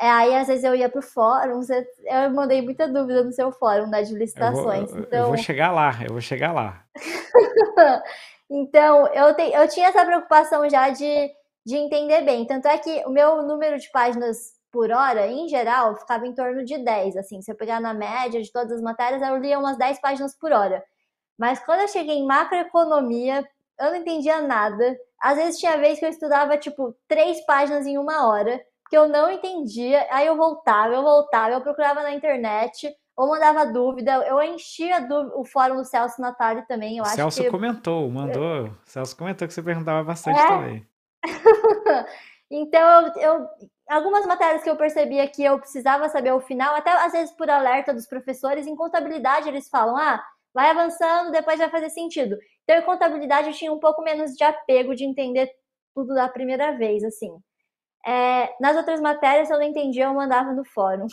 É, aí às vezes eu ia para o fórum, eu mandei muita dúvida no seu fórum né, de licitações. Eu vou, então... eu vou chegar lá, eu vou chegar lá. então eu, te, eu tinha essa preocupação já de de entender bem. Tanto é que o meu número de páginas por hora, em geral, ficava em torno de 10. Assim, se eu pegar na média de todas as matérias, eu lia umas 10 páginas por hora. Mas quando eu cheguei em macroeconomia, eu não entendia nada. Às vezes tinha vez que eu estudava, tipo, três páginas em uma hora, que eu não entendia. Aí eu voltava, eu voltava, eu procurava na internet, ou mandava dúvida. Eu enchia o fórum do Celso Natali também, eu Celso acho que... Celso comentou, mandou. É. Celso comentou que você perguntava bastante é, também. então, eu, eu, algumas matérias que eu percebia que eu precisava saber o final, até às vezes por alerta dos professores, em contabilidade eles falam, ah, vai avançando, depois vai fazer sentido. Então, em contabilidade eu tinha um pouco menos de apego de entender tudo da primeira vez, assim. É, nas outras matérias, se eu não entendia, eu mandava no fórum.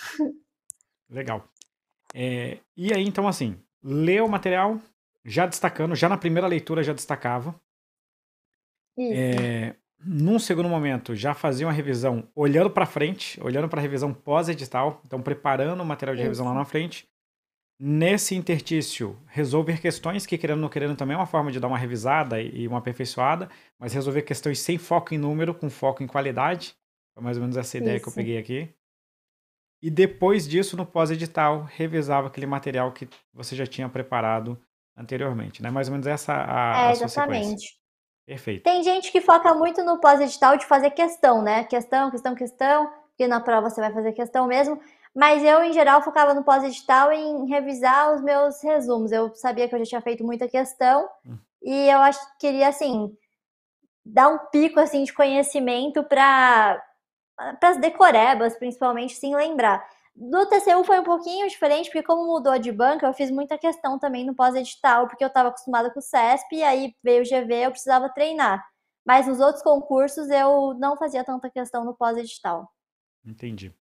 Legal. É, e aí, então, assim, lê o material, já destacando, já na primeira leitura já destacava. Isso. É, num segundo momento, já fazia uma revisão olhando para frente, olhando para a revisão pós-edital, então preparando o material de Isso. revisão lá na frente. Nesse intertício, resolver questões que, querendo ou não querendo, também é uma forma de dar uma revisada e uma aperfeiçoada, mas resolver questões sem foco em número, com foco em qualidade. Foi mais ou menos essa ideia Isso. que eu peguei aqui. E depois disso, no pós-edital, revisava aquele material que você já tinha preparado anteriormente, né? Mais ou menos essa a, é, a sua exatamente. sequência. Perfeito. Tem gente que foca muito no pós-edital de fazer questão, né? Questão, questão, questão, que na prova você vai fazer questão mesmo. Mas eu, em geral, focava no pós-edital em revisar os meus resumos. Eu sabia que eu já tinha feito muita questão hum. e eu acho, queria, assim, dar um pico assim de conhecimento para as decorebas, principalmente, sim lembrar. No TCU foi um pouquinho diferente, porque como mudou de banca, eu fiz muita questão também no pós-edital, porque eu estava acostumada com o CESP, e aí veio o GV, eu precisava treinar. Mas nos outros concursos eu não fazia tanta questão no pós-edital. Entendi.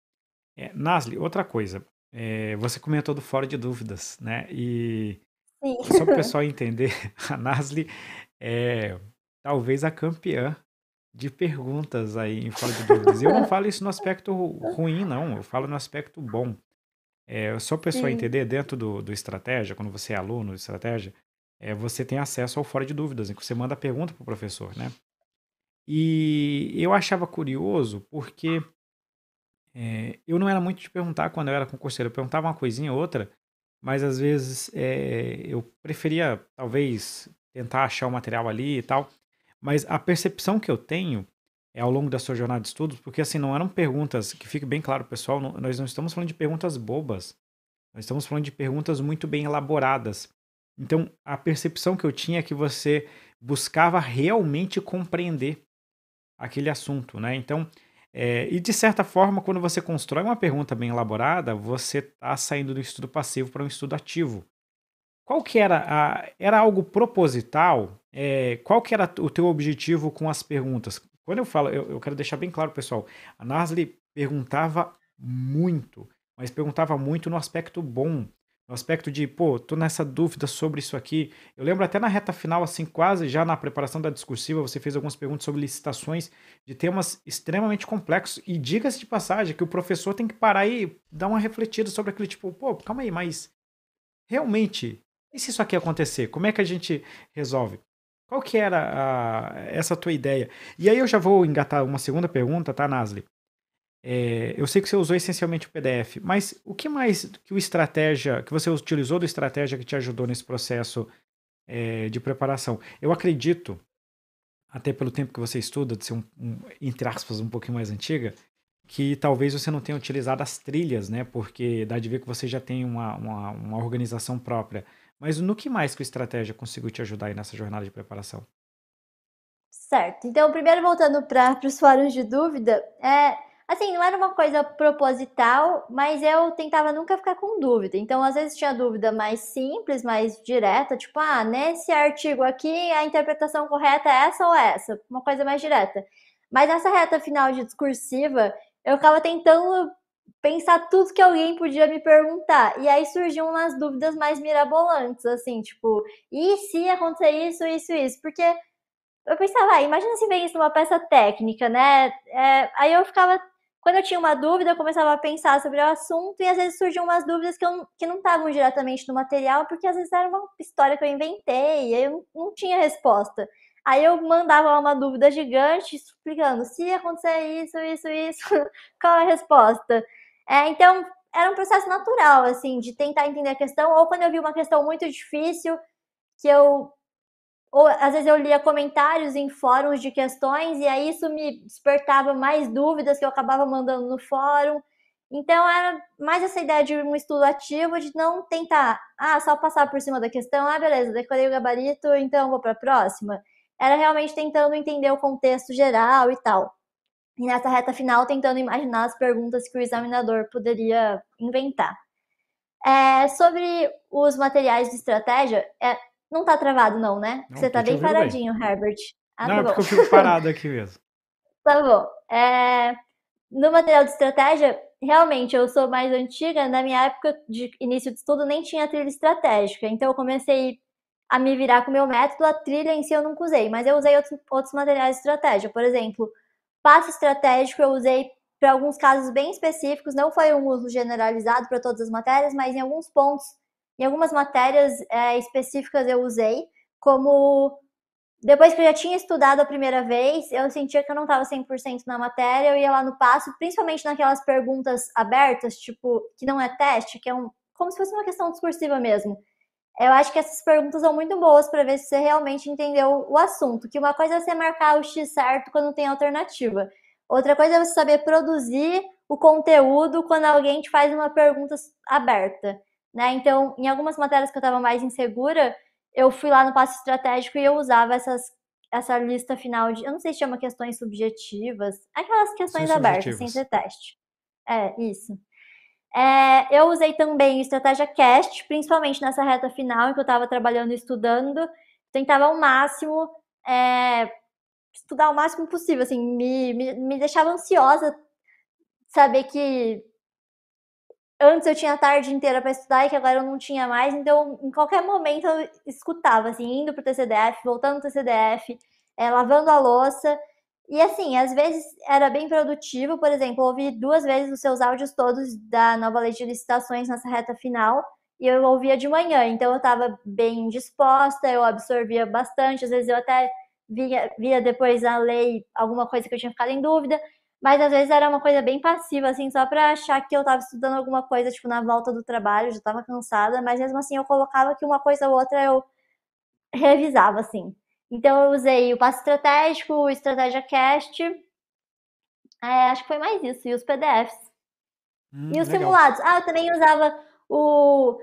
É, Nasli, outra coisa. É, você comentou do Fórum de Dúvidas, né? E Sim. só para o pessoal entender, a Nasli é talvez a campeã de perguntas aí em fora de dúvidas. Eu não falo isso no aspecto ruim, não. Eu falo no aspecto bom. É, só o pessoal Sim. entender, dentro do, do estratégia, quando você é aluno do estratégia, é, você tem acesso ao fora de dúvidas, em que você manda pergunta para o professor, né? E eu achava curioso porque é, eu não era muito de perguntar quando eu era concurseiro. Eu perguntava uma coisinha ou outra, mas às vezes é, eu preferia, talvez, tentar achar o material ali e tal. Mas a percepção que eu tenho é ao longo da sua jornada de estudos, porque assim, não eram perguntas, que fique bem claro, pessoal, não, nós não estamos falando de perguntas bobas. Nós estamos falando de perguntas muito bem elaboradas. Então, a percepção que eu tinha é que você buscava realmente compreender aquele assunto, né? Então, é, e de certa forma, quando você constrói uma pergunta bem elaborada, você está saindo do estudo passivo para um estudo ativo. Qual que era a, era algo proposital? É, qual que era o teu objetivo com as perguntas? Quando eu falo, eu, eu quero deixar bem claro, pessoal, a Nasli perguntava muito, mas perguntava muito no aspecto bom, no aspecto de, pô, tô nessa dúvida sobre isso aqui. Eu lembro até na reta final, assim, quase já na preparação da discursiva, você fez algumas perguntas sobre licitações de temas extremamente complexos. E diga-se de passagem que o professor tem que parar e dar uma refletida sobre aquilo, tipo, pô, calma aí, mas realmente e se isso aqui acontecer, como é que a gente resolve? Qual que era a, essa tua ideia? E aí eu já vou engatar uma segunda pergunta, tá, Nasli? É, eu sei que você usou essencialmente o PDF, mas o que mais que o estratégia que você utilizou do estratégia que te ajudou nesse processo é, de preparação? Eu acredito, até pelo tempo que você estuda, de ser um, um, entre aspas um pouquinho mais antiga, que talvez você não tenha utilizado as trilhas, né? Porque dá de ver que você já tem uma, uma, uma organização própria. Mas no que mais que o estratégia conseguiu te ajudar aí nessa jornada de preparação? Certo. Então, primeiro voltando para os fóruns de dúvida, é assim, não era uma coisa proposital, mas eu tentava nunca ficar com dúvida. Então, às vezes tinha dúvida mais simples, mais direta, tipo, ah, nesse artigo aqui a interpretação correta é essa ou essa, uma coisa mais direta. Mas nessa reta final de discursiva, eu ficava tentando pensar tudo que alguém podia me perguntar. E aí surgiam umas dúvidas mais mirabolantes, assim, tipo, e se acontecer isso, isso, isso? Porque eu pensava, ah, imagina se vem isso numa peça técnica, né? É, aí eu ficava. Quando eu tinha uma dúvida, eu começava a pensar sobre o assunto e às vezes surgiam umas dúvidas que, eu, que não estavam diretamente no material, porque às vezes era uma história que eu inventei e aí eu não, não tinha resposta. Aí eu mandava uma dúvida gigante explicando se acontecer isso, isso, isso, qual é a resposta. É, então, era um processo natural, assim, de tentar entender a questão, ou quando eu vi uma questão muito difícil, que eu. Ou às vezes eu lia comentários em fóruns de questões, e aí isso me despertava mais dúvidas que eu acabava mandando no fórum. Então, era mais essa ideia de um estudo ativo, de não tentar, ah, só passar por cima da questão, ah, beleza, decorei o gabarito, então vou para a próxima. Era realmente tentando entender o contexto geral e tal. E nessa reta final, tentando imaginar as perguntas que o examinador poderia inventar. É, sobre os materiais de estratégia, é, não está travado, não, né? Não, Você está bem paradinho, bem. Herbert. Ah, não, tá é porque eu fico parado aqui mesmo. tá bom. É, no material de estratégia, realmente eu sou mais antiga, na minha época de início de estudo nem tinha trilha estratégica, então eu comecei a me virar com o meu método, a trilha em si eu nunca usei, mas eu usei outros, outros materiais de estratégia, por exemplo, passo estratégico eu usei para alguns casos bem específicos, não foi um uso generalizado para todas as matérias, mas em alguns pontos, em algumas matérias é, específicas eu usei, como depois que eu já tinha estudado a primeira vez, eu sentia que eu não estava 100% na matéria, eu ia lá no passo, principalmente naquelas perguntas abertas, tipo, que não é teste, que é um, como se fosse uma questão discursiva mesmo eu acho que essas perguntas são muito boas para ver se você realmente entendeu o assunto. Que uma coisa é você marcar o X certo quando tem alternativa. Outra coisa é você saber produzir o conteúdo quando alguém te faz uma pergunta aberta. Né? Então, em algumas matérias que eu estava mais insegura, eu fui lá no passo estratégico e eu usava essas, essa lista final de. Eu não sei se chama questões subjetivas, aquelas questões abertas, sem ser teste. É, isso. É, eu usei também estratégia cast, principalmente nessa reta final, em que eu estava trabalhando e estudando. Então, tentava ao máximo é, estudar o máximo possível, assim, me, me, me deixava ansiosa saber que antes eu tinha a tarde inteira para estudar e que agora eu não tinha mais, então em qualquer momento eu escutava, assim, indo pro TCDF, voltando o TCDF, é, lavando a louça, e assim, às vezes era bem produtivo, por exemplo, ouvi duas vezes os seus áudios todos da nova lei de licitações nessa reta final, e eu ouvia de manhã, então eu estava bem disposta, eu absorvia bastante, às vezes eu até via, via depois a lei alguma coisa que eu tinha ficado em dúvida, mas às vezes era uma coisa bem passiva, assim, só para achar que eu estava estudando alguma coisa, tipo, na volta do trabalho, já estava cansada, mas mesmo assim eu colocava que uma coisa ou outra eu revisava, assim. Então eu usei o passo estratégico, o Estratégia Cast, é, acho que foi mais isso, e os PDFs. Hum, e os legal. simulados. Ah, eu também usava o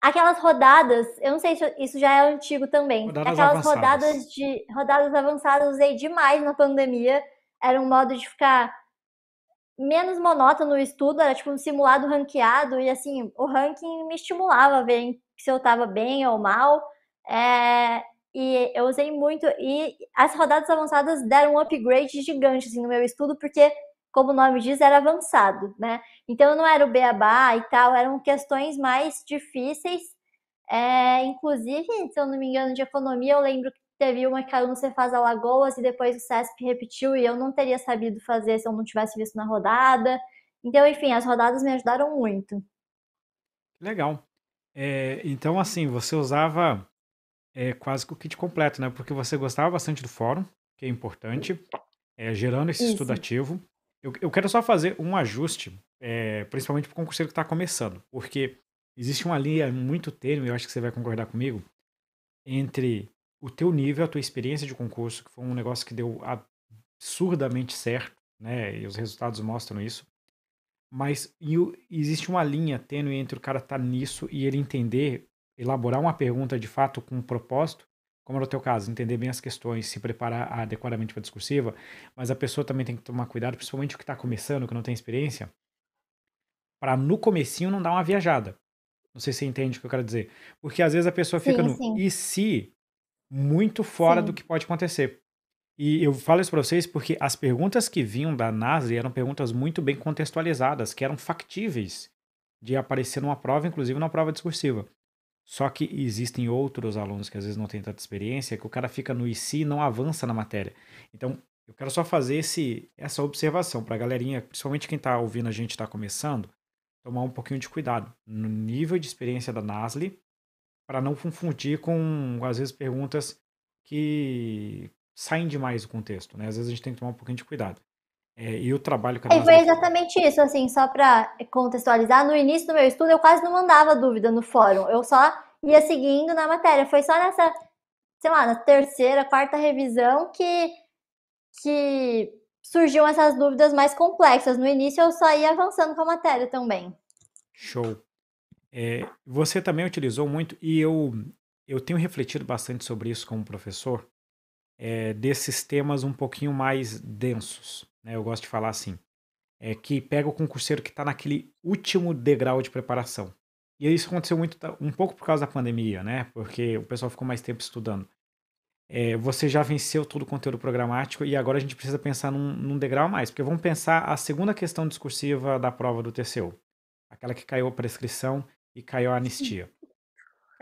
aquelas rodadas, eu não sei se isso já é antigo também. Rodadas aquelas avançadas. rodadas de rodadas avançadas eu usei demais na pandemia. Era um modo de ficar menos monótono no estudo, era tipo um simulado ranqueado e assim, o ranking me estimulava a ver se eu tava bem ou mal. É, e eu usei muito. E as rodadas avançadas deram um upgrade gigante assim, no meu estudo, porque, como o nome diz, era avançado, né? Então não era o beabá e tal, eram questões mais difíceis. É, inclusive, se eu não me engano, de economia, eu lembro que teve uma que caiu no Cefaz Alagoas e depois o CESP repetiu e eu não teria sabido fazer se eu não tivesse visto na rodada. Então, enfim, as rodadas me ajudaram muito. Legal. É, então, assim, você usava é quase que o kit completo, né? Porque você gostava bastante do fórum, que é importante, é, gerando esse Isso. Eu, eu, quero só fazer um ajuste, é, principalmente para o concurseiro que está começando, porque existe uma linha muito tênue, eu acho que você vai concordar comigo, entre o teu nível, a tua experiência de concurso, que foi um negócio que deu absurdamente certo, né? E os resultados mostram isso. Mas e, existe uma linha tênue entre o cara estar tá nisso e ele entender elaborar uma pergunta de fato com um propósito, como era o teu caso, entender bem as questões, se preparar adequadamente para a discursiva, mas a pessoa também tem que tomar cuidado, principalmente o que está começando, que não tem experiência, para no comecinho não dar uma viajada. Não sei se você entende o que eu quero dizer. Porque às vezes a pessoa fica sim, no sim. e se muito fora sim. do que pode acontecer. E eu falo isso para vocês porque as perguntas que vinham da NASA eram perguntas muito bem contextualizadas, que eram factíveis de aparecer numa prova, inclusive numa prova discursiva. Só que existem outros alunos que às vezes não têm tanta experiência, que o cara fica no IC e não avança na matéria. Então, eu quero só fazer esse, essa observação para a galerinha, principalmente quem está ouvindo a gente está começando, tomar um pouquinho de cuidado no nível de experiência da Nasle, para não confundir com, às vezes, perguntas que saem demais do contexto. Né? Às vezes a gente tem que tomar um pouquinho de cuidado. É, e o trabalho que a é, NASA... foi exatamente isso, assim, só para contextualizar, no início do meu estudo eu quase não mandava dúvida no fórum, eu só ia seguindo na matéria, foi só nessa, sei lá, na terceira, quarta revisão que, que surgiam essas dúvidas mais complexas, no início eu só ia avançando com a matéria também. Show. É, você também utilizou muito, e eu, eu tenho refletido bastante sobre isso como professor, é, desses temas um pouquinho mais densos né, eu gosto de falar assim, é que pega o concurseiro que está naquele último degrau de preparação. E isso aconteceu muito, um pouco por causa da pandemia, né? Porque o pessoal ficou mais tempo estudando. É, você já venceu todo o conteúdo programático e agora a gente precisa pensar num, num degrau a mais, porque vamos pensar a segunda questão discursiva da prova do TCU, aquela que caiu a prescrição e caiu a anistia. Sim.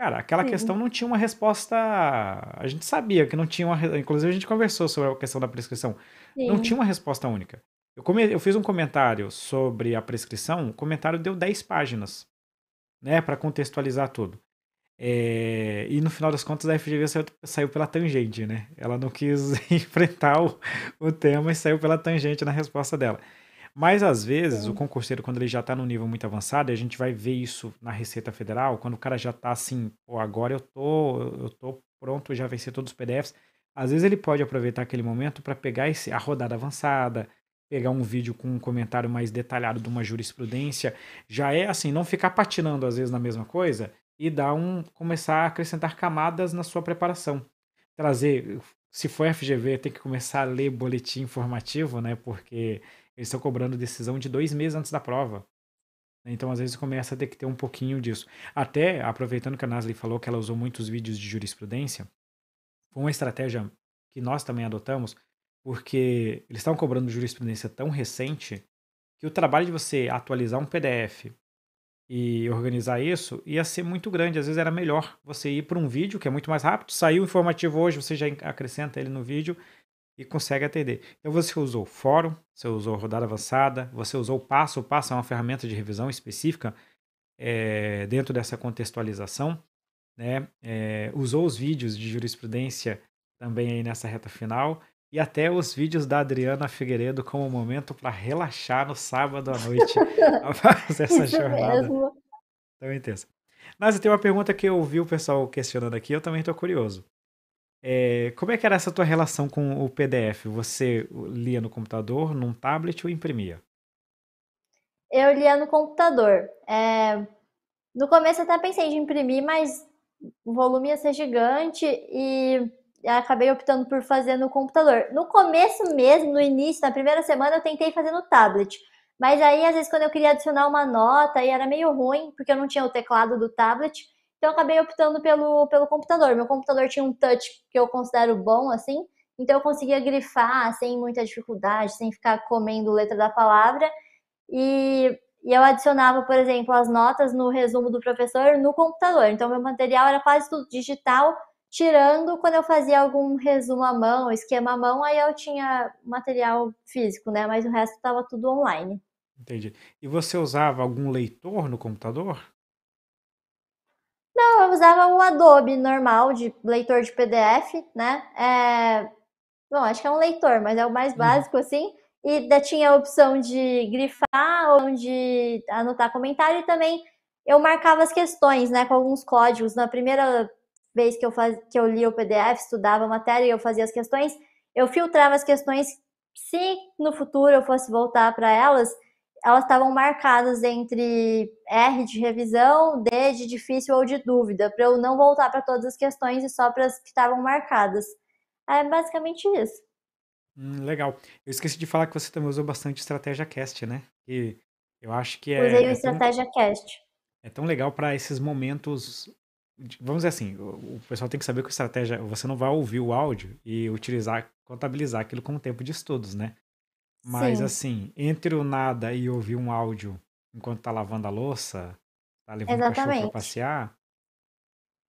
Cara, aquela Sim. questão não tinha uma resposta. A gente sabia que não tinha uma. Inclusive, a gente conversou sobre a questão da prescrição. Sim. Não tinha uma resposta única. Eu, come... eu fiz um comentário sobre a prescrição, o comentário deu 10 páginas, né, para contextualizar tudo. É, e no final das contas, a FGV saiu, saiu, pela tangente, né? Ela não quis enfrentar o, o tema e saiu pela tangente na resposta dela. Mas às vezes Sim. o concurseiro, quando ele já está no nível muito avançado, e a gente vai ver isso na Receita Federal, quando o cara já está assim, pô, agora eu tô, eu tô pronto, já venci todos os PDFs. Às vezes ele pode aproveitar aquele momento para pegar esse, a rodada avançada, pegar um vídeo com um comentário mais detalhado de uma jurisprudência, já é assim, não ficar patinando às vezes na mesma coisa e dar um começar a acrescentar camadas na sua preparação. Trazer, se for FGV, tem que começar a ler boletim informativo, né? Porque eles estão cobrando decisão de dois meses antes da prova. Então, às vezes, começa a ter que ter um pouquinho disso. Até, aproveitando que a Nasli falou que ela usou muitos vídeos de jurisprudência, foi uma estratégia que nós também adotamos, porque eles estavam cobrando jurisprudência tão recente que o trabalho de você atualizar um PDF e organizar isso ia ser muito grande. Às vezes era melhor você ir para um vídeo, que é muito mais rápido, saiu o informativo hoje, você já acrescenta ele no vídeo e consegue atender. Então você usou fórum, você usou rodada avançada, você usou passo, o passo é uma ferramenta de revisão específica é, dentro dessa contextualização, né? É, usou os vídeos de jurisprudência também aí nessa reta final e até os vídeos da Adriana Figueiredo como momento para relaxar no sábado à noite após essa Isso jornada mesmo. tão intensa. Mas tem uma pergunta que eu ouvi o pessoal questionando aqui, eu também estou curioso. É, como é que era essa tua relação com o PDF? Você lia no computador, num tablet ou imprimia? Eu lia no computador. É, no começo até pensei em imprimir, mas o volume ia ser gigante e acabei optando por fazer no computador. No começo mesmo, no início, na primeira semana, eu tentei fazer no tablet. Mas aí, às vezes, quando eu queria adicionar uma nota, e era meio ruim, porque eu não tinha o teclado do tablet. Então eu acabei optando pelo, pelo computador. Meu computador tinha um touch que eu considero bom, assim. Então eu conseguia grifar sem muita dificuldade, sem ficar comendo letra da palavra. E, e eu adicionava, por exemplo, as notas no resumo do professor no computador. Então meu material era quase tudo digital, tirando quando eu fazia algum resumo à mão, esquema à mão, aí eu tinha material físico, né? Mas o resto estava tudo online. Entendi. E você usava algum leitor no computador? Não, eu usava o Adobe normal, de leitor de PDF, né? É... Bom, acho que é um leitor, mas é o mais uhum. básico, assim. E tinha a opção de grifar ou de anotar comentário. E também eu marcava as questões, né? Com alguns códigos. Na primeira vez que eu, faz... que eu lia o PDF, estudava a matéria e eu fazia as questões, eu filtrava as questões. Se no futuro eu fosse voltar para elas, elas estavam marcadas entre R de revisão, D de difícil ou de dúvida, para eu não voltar para todas as questões e só para as que estavam marcadas. É basicamente isso. Hum, legal. Eu esqueci de falar que você também usou bastante estratégia cast, né? E eu acho que é. Usei o é estratégia tão, cast. É tão legal para esses momentos. vamos dizer assim, o, o pessoal tem que saber que a estratégia, você não vai ouvir o áudio e utilizar, contabilizar aquilo como tempo de estudos, né? Mas Sim. assim, entre o nada e ouvir um áudio enquanto tá lavando a louça, tá levando o cachorro pra passear,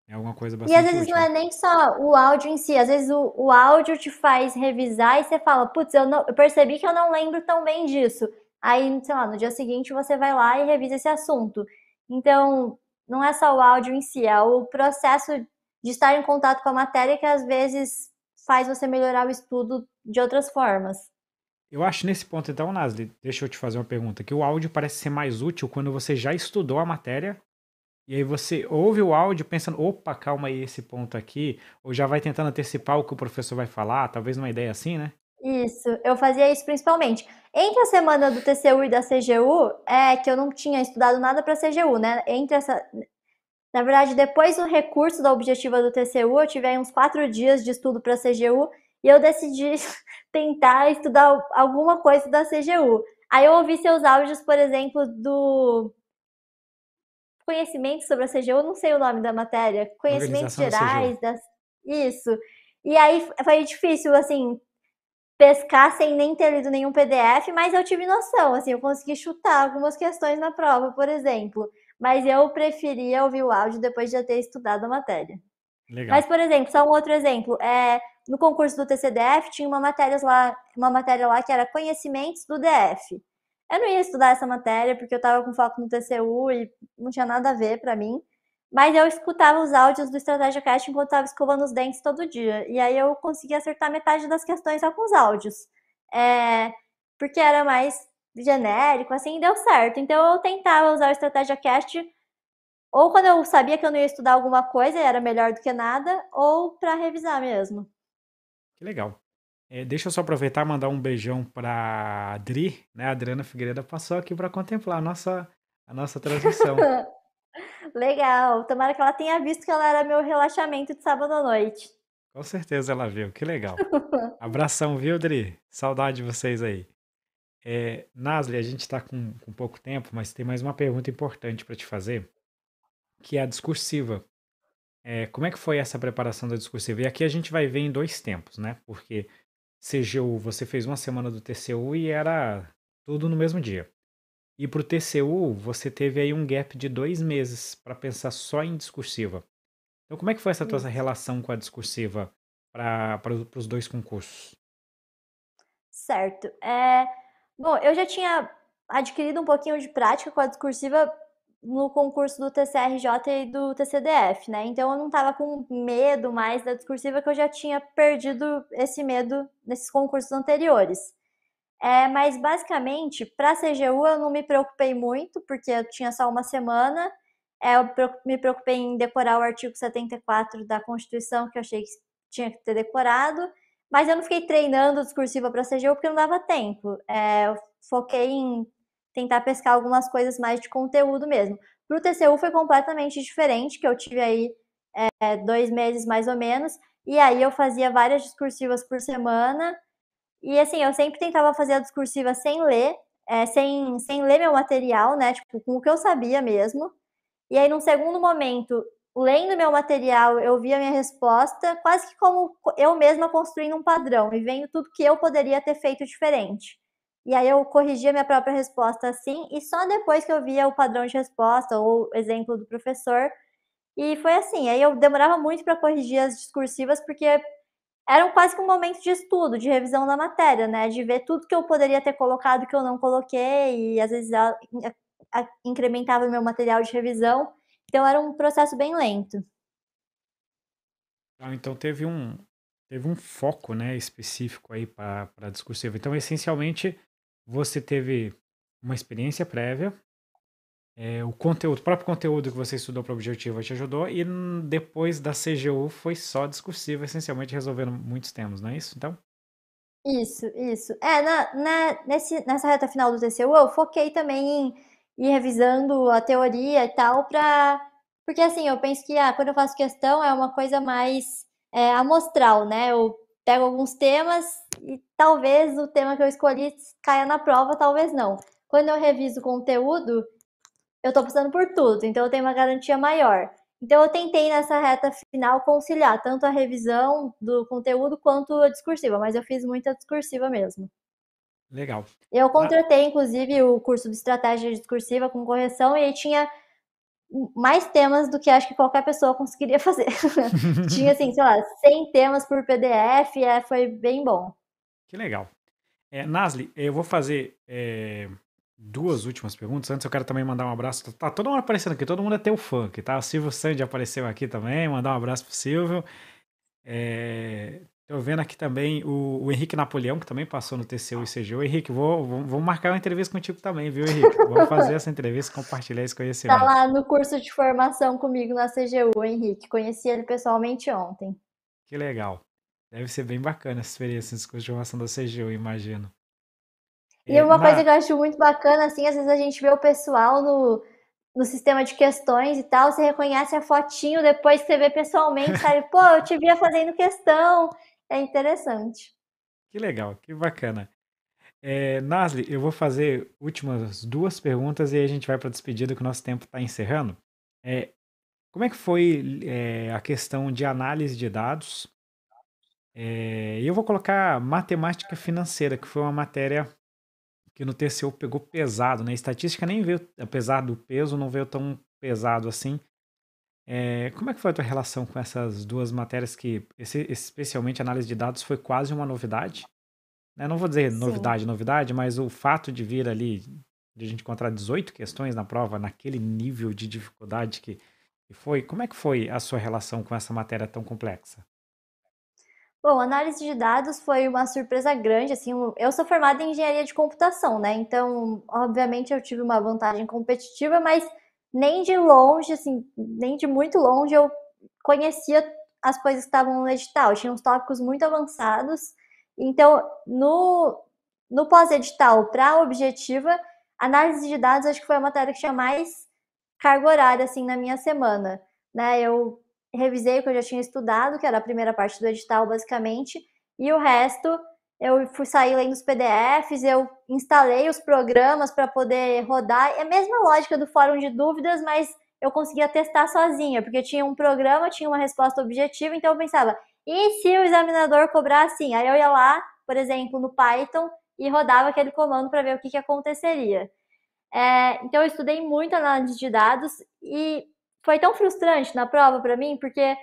é alguma coisa bastante E às vezes não é nem só o áudio em si, às vezes o, o áudio te faz revisar e você fala, putz, eu, não- eu percebi que eu não lembro tão bem disso. Aí, sei lá, no dia seguinte você vai lá e revisa esse assunto. Então, não é só o áudio em si, é o processo de estar em contato com a matéria que às vezes faz você melhorar o estudo de outras formas. Eu acho nesse ponto, então, Nasli, deixa eu te fazer uma pergunta, que o áudio parece ser mais útil quando você já estudou a matéria e aí você ouve o áudio pensando, opa, calma aí esse ponto aqui, ou já vai tentando antecipar o que o professor vai falar, talvez uma ideia assim, né? Isso, eu fazia isso principalmente. Entre a semana do TCU e da CGU, é que eu não tinha estudado nada para CGU, né? Entre essa. Na verdade, depois do recurso da objetiva do TCU, eu tive aí uns quatro dias de estudo para CGU e eu decidi tentar estudar alguma coisa da CGU. Aí eu ouvi seus áudios, por exemplo, do conhecimento sobre a CGU, não sei o nome da matéria, conhecimentos gerais, da das... isso. E aí foi difícil, assim, pescar sem nem ter lido nenhum PDF, mas eu tive noção, assim, eu consegui chutar algumas questões na prova, por exemplo. Mas eu preferia ouvir o áudio depois de já ter estudado a matéria. Legal. Mas, por exemplo, só um outro exemplo. É, no concurso do TCDF tinha uma matéria lá, uma matéria lá que era conhecimentos do DF. Eu não ia estudar essa matéria porque eu estava com foco no TCU e não tinha nada a ver para mim. Mas eu escutava os áudios do Estratégia Cast enquanto estava escovando os dentes todo dia. E aí eu conseguia acertar metade das questões só com os áudios. É, porque era mais genérico, assim, e deu certo. Então eu tentava usar o Estratégia Cast ou quando eu sabia que eu não ia estudar alguma coisa e era melhor do que nada, ou para revisar mesmo. Que legal. É, deixa eu só aproveitar e mandar um beijão para Adri, né? A Adriana Figueiredo passou aqui para contemplar a nossa, a nossa transmissão. legal. Tomara que ela tenha visto que ela era meu relaxamento de sábado à noite. Com certeza ela viu. Que legal. Abração, viu, Adri? Saudade de vocês aí. É, Nasli, a gente está com, com pouco tempo, mas tem mais uma pergunta importante para te fazer, que é a discursiva. É, como é que foi essa preparação da discursiva? E aqui a gente vai ver em dois tempos, né? Porque CGU, você fez uma semana do TCU e era tudo no mesmo dia. E para o TCU, você teve aí um gap de dois meses para pensar só em discursiva. Então, como é que foi essa tua relação com a discursiva para os dois concursos? Certo. É, bom, eu já tinha adquirido um pouquinho de prática com a discursiva no concurso do TCRJ e do TCDF, né? Então eu não estava com medo mais da discursiva que eu já tinha perdido esse medo nesses concursos anteriores. É, mas basicamente, para a CGU eu não me preocupei muito, porque eu tinha só uma semana. É, eu me preocupei em decorar o artigo 74 da Constituição, que eu achei que tinha que ter decorado. Mas eu não fiquei treinando discursiva para a CGU porque não dava tempo. É, eu foquei em tentar pescar algumas coisas mais de conteúdo mesmo. Para o TCU foi completamente diferente, que eu tive aí é, dois meses mais ou menos, e aí eu fazia várias discursivas por semana, e assim, eu sempre tentava fazer a discursiva sem ler, é, sem, sem ler meu material, né, tipo, com o que eu sabia mesmo, e aí num segundo momento, lendo meu material, eu via minha resposta, quase que como eu mesma construindo um padrão, e vendo tudo que eu poderia ter feito diferente. E aí eu corrigia minha própria resposta assim, e só depois que eu via o padrão de resposta ou exemplo do professor. E foi assim, aí eu demorava muito para corrigir as discursivas porque eram quase que um momento de estudo, de revisão da matéria, né? De ver tudo que eu poderia ter colocado que eu não coloquei e às vezes incrementava o meu material de revisão. Então era um processo bem lento. Ah, então teve um teve um foco, né, específico aí para discursiva. Então essencialmente você teve uma experiência prévia, é, o conteúdo, o próprio conteúdo que você estudou para o objetivo te ajudou, e depois da CGU foi só discursiva, essencialmente resolvendo muitos temas, não é isso? Então? Isso, isso. É, na, na, nesse, nessa reta final do TCU, eu foquei também em ir revisando a teoria e tal, pra, porque assim, eu penso que ah, quando eu faço questão é uma coisa mais é, amostral, né? Eu pego alguns temas e talvez o tema que eu escolhi caia na prova, talvez não. Quando eu reviso o conteúdo, eu estou passando por tudo, então eu tenho uma garantia maior. Então eu tentei nessa reta final conciliar tanto a revisão do conteúdo quanto a discursiva, mas eu fiz muita discursiva mesmo. Legal. Eu ah contratei, inclusive, o curso de estratégia discursiva com correção e aí tinha mais temas do que acho que qualquer pessoa conseguiria fazer. Tinha, assim, sei lá, 100 temas por PDF, é, foi bem bom. Que legal. É, Nasli, eu vou fazer é, duas últimas perguntas. Antes eu quero também mandar um abraço. Tá, tá todo mundo aparecendo aqui, todo mundo é teu fã, que tá? O Silvio Sandy apareceu aqui também. Mandar um abraço pro Silvio. É, Estou vendo aqui também o, o, Henrique Napoleão, que também passou no TCU e CGU. Henrique, vou, vou, vou, marcar uma entrevista contigo também, viu, Henrique? vou fazer essa entrevista, compartilhar esse tá conhecimento. Está lá no curso de formação comigo na CGU, Henrique. Conheci ele pessoalmente ontem. Que legal. Deve ser bem bacana essa experiência nesse curso de formação da CGU, imagino. E, é e uma na... coisa que eu acho muito bacana, assim, às vezes a gente vê o pessoal no, no sistema de questões e tal, você reconhece a fotinho depois você vê pessoalmente, sabe? Pô, eu te via fazendo questão é interessante. Que legal, que bacana. É, Nasli, eu vou fazer últimas duas perguntas e aí a gente vai para a despedida que o nosso tempo está encerrando. É, como é que foi é, a questão de análise de dados? É, eu vou colocar matemática financeira, que foi uma matéria que no TCU pegou pesado, né? Estatística nem veio, apesar do peso, não veio tão pesado assim. É, como é que foi a tua relação com essas duas matérias que, esse, especialmente análise de dados, foi quase uma novidade? Né, não vou dizer Sim. novidade, novidade, mas o fato de vir ali, de a gente encontrar 18 questões na prova, naquele nível de dificuldade que, que foi, como é que foi a sua relação com essa matéria tão complexa? Bom, análise de dados foi uma surpresa grande, assim, eu sou formada em engenharia de computação, né? Então, obviamente eu tive uma vantagem competitiva, mas nem de longe, assim, nem de muito longe eu conhecia as coisas que estavam no edital. Tinha uns tópicos muito avançados. Então, no, no pós-edital para a objetiva, análise de dados acho que foi a matéria que tinha mais carga horária assim na minha semana, né? Eu revisei o que eu já tinha estudado, que era a primeira parte do edital basicamente, e o resto eu fui sair lendo os PDFs, eu instalei os programas para poder rodar. É a mesma lógica do fórum de dúvidas, mas eu conseguia testar sozinha, porque tinha um programa, tinha uma resposta objetiva, então eu pensava, e se o examinador cobrar assim? Aí eu ia lá, por exemplo, no Python e rodava aquele comando para ver o que, que aconteceria. É, então eu estudei muito análise de dados e foi tão frustrante na prova para mim, porque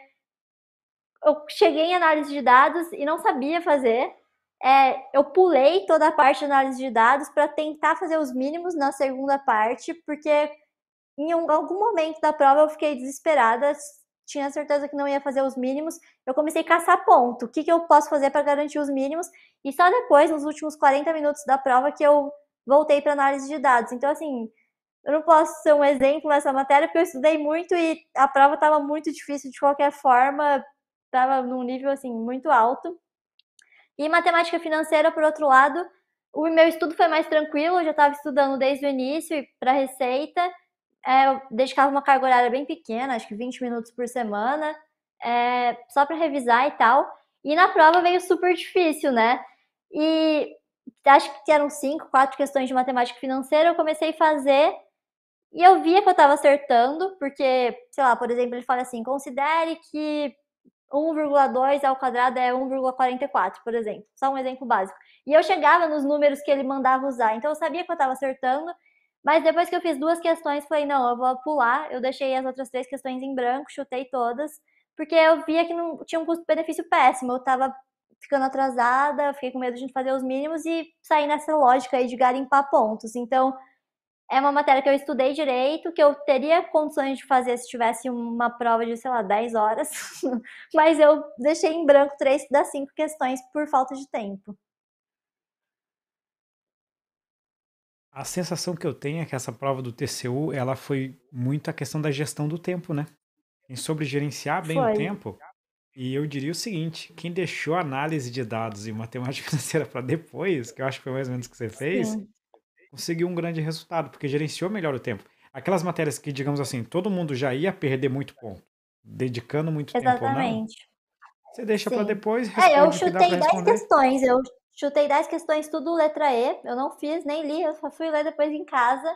eu cheguei em análise de dados e não sabia fazer, é, eu pulei toda a parte de análise de dados para tentar fazer os mínimos na segunda parte, porque em um, algum momento da prova eu fiquei desesperada, tinha certeza que não ia fazer os mínimos. Eu comecei a caçar ponto. O que, que eu posso fazer para garantir os mínimos? E só depois, nos últimos 40 minutos da prova, que eu voltei para análise de dados. Então, assim, eu não posso ser um exemplo nessa matéria, porque eu estudei muito e a prova estava muito difícil de qualquer forma, estava num nível assim muito alto. E matemática financeira, por outro lado, o meu estudo foi mais tranquilo, eu já estava estudando desde o início para receita. É, eu dedicava uma carga horária bem pequena, acho que 20 minutos por semana, é, só para revisar e tal. E na prova veio super difícil, né? E acho que eram cinco, quatro questões de matemática financeira. Eu comecei a fazer e eu via que eu estava acertando, porque, sei lá, por exemplo, ele fala assim: considere que 1,2 ao quadrado é 1,44, por exemplo. Só um exemplo básico. E eu chegava nos números que ele mandava usar. Então eu sabia que eu estava acertando, mas depois que eu fiz duas questões, falei, não, eu vou pular. Eu deixei as outras três questões em branco, chutei todas, porque eu via que não tinha um custo-benefício péssimo. Eu estava ficando atrasada, eu fiquei com medo de fazer os mínimos e sair nessa lógica aí de garimpar pontos. Então, é uma matéria que eu estudei direito, que eu teria condições de fazer se tivesse uma prova de, sei lá, 10 horas, mas eu deixei em branco três das cinco questões por falta de tempo. A sensação que eu tenho é que essa prova do TCU, ela foi muito a questão da gestão do tempo, né? Em sobre gerenciar bem foi. o tempo. E eu diria o seguinte, quem deixou análise de dados e matemática financeira para depois, que eu acho que foi mais ou menos o que você fez, Sim conseguiu um grande resultado, porque gerenciou melhor o tempo. Aquelas matérias que, digamos assim, todo mundo já ia perder muito ponto, dedicando muito Exatamente. tempo ou não. Você deixa para depois, responde é, eu chutei 10 questões, eu chutei 10 questões, tudo letra E. Eu não fiz, nem li, eu só fui ler depois em casa,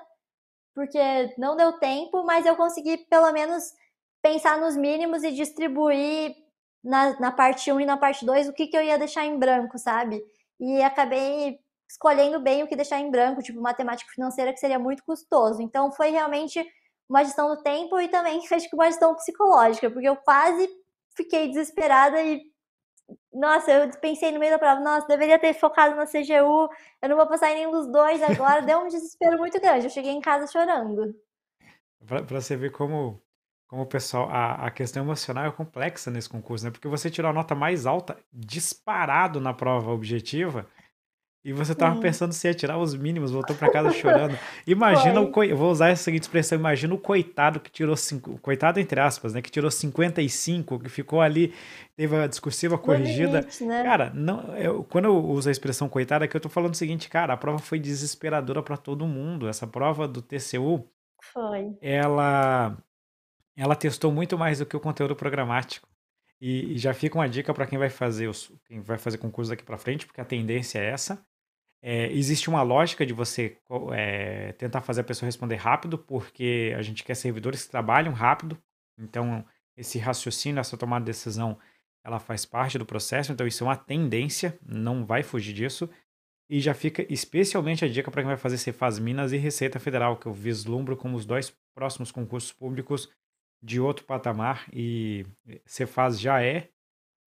porque não deu tempo, mas eu consegui pelo menos pensar nos mínimos e distribuir na, na parte 1 e na parte 2 o que, que eu ia deixar em branco, sabe? E acabei escolhendo bem o que deixar em branco, tipo matemática financeira, que seria muito custoso. Então, foi realmente uma gestão do tempo e também acho que uma gestão psicológica, porque eu quase fiquei desesperada e nossa, eu pensei no meio da prova, nossa, deveria ter focado na CGU, eu não vou passar em nenhum dos dois agora, deu um desespero muito grande, eu cheguei em casa chorando. Para você ver como, como pessoal, a, a questão emocional é complexa nesse concurso, né? Porque você tirou a nota mais alta disparado na prova objetiva, e você tava é. pensando se ia tirar os mínimos, voltou para casa chorando. Imagina Foi. o. Co... Eu vou usar essa seguinte expressão: imagina o coitado que tirou. Cinco... Coitado, entre aspas, né? Que tirou 55, que ficou ali, teve a discursiva corrigida. Limite, né? Cara, não, eu, quando eu uso a expressão coitado aqui, é eu tô falando o seguinte, cara: a prova foi desesperadora para todo mundo. Essa prova do TCU. Foi. Ela. Ela testou muito mais do que o conteúdo programático. E, e já fica uma dica para quem vai fazer os, quem vai fazer concurso daqui para frente, porque a tendência é essa. É, existe uma lógica de você é, tentar fazer a pessoa responder rápido, porque a gente quer servidores que trabalham rápido. Então, esse raciocínio, essa tomada de decisão, ela faz parte do processo. Então, isso é uma tendência, não vai fugir disso. E já fica especialmente a dica para quem vai fazer Cefaz Minas e Receita Federal, que eu vislumbro como os dois próximos concursos públicos de outro patamar. E Cefaz já é,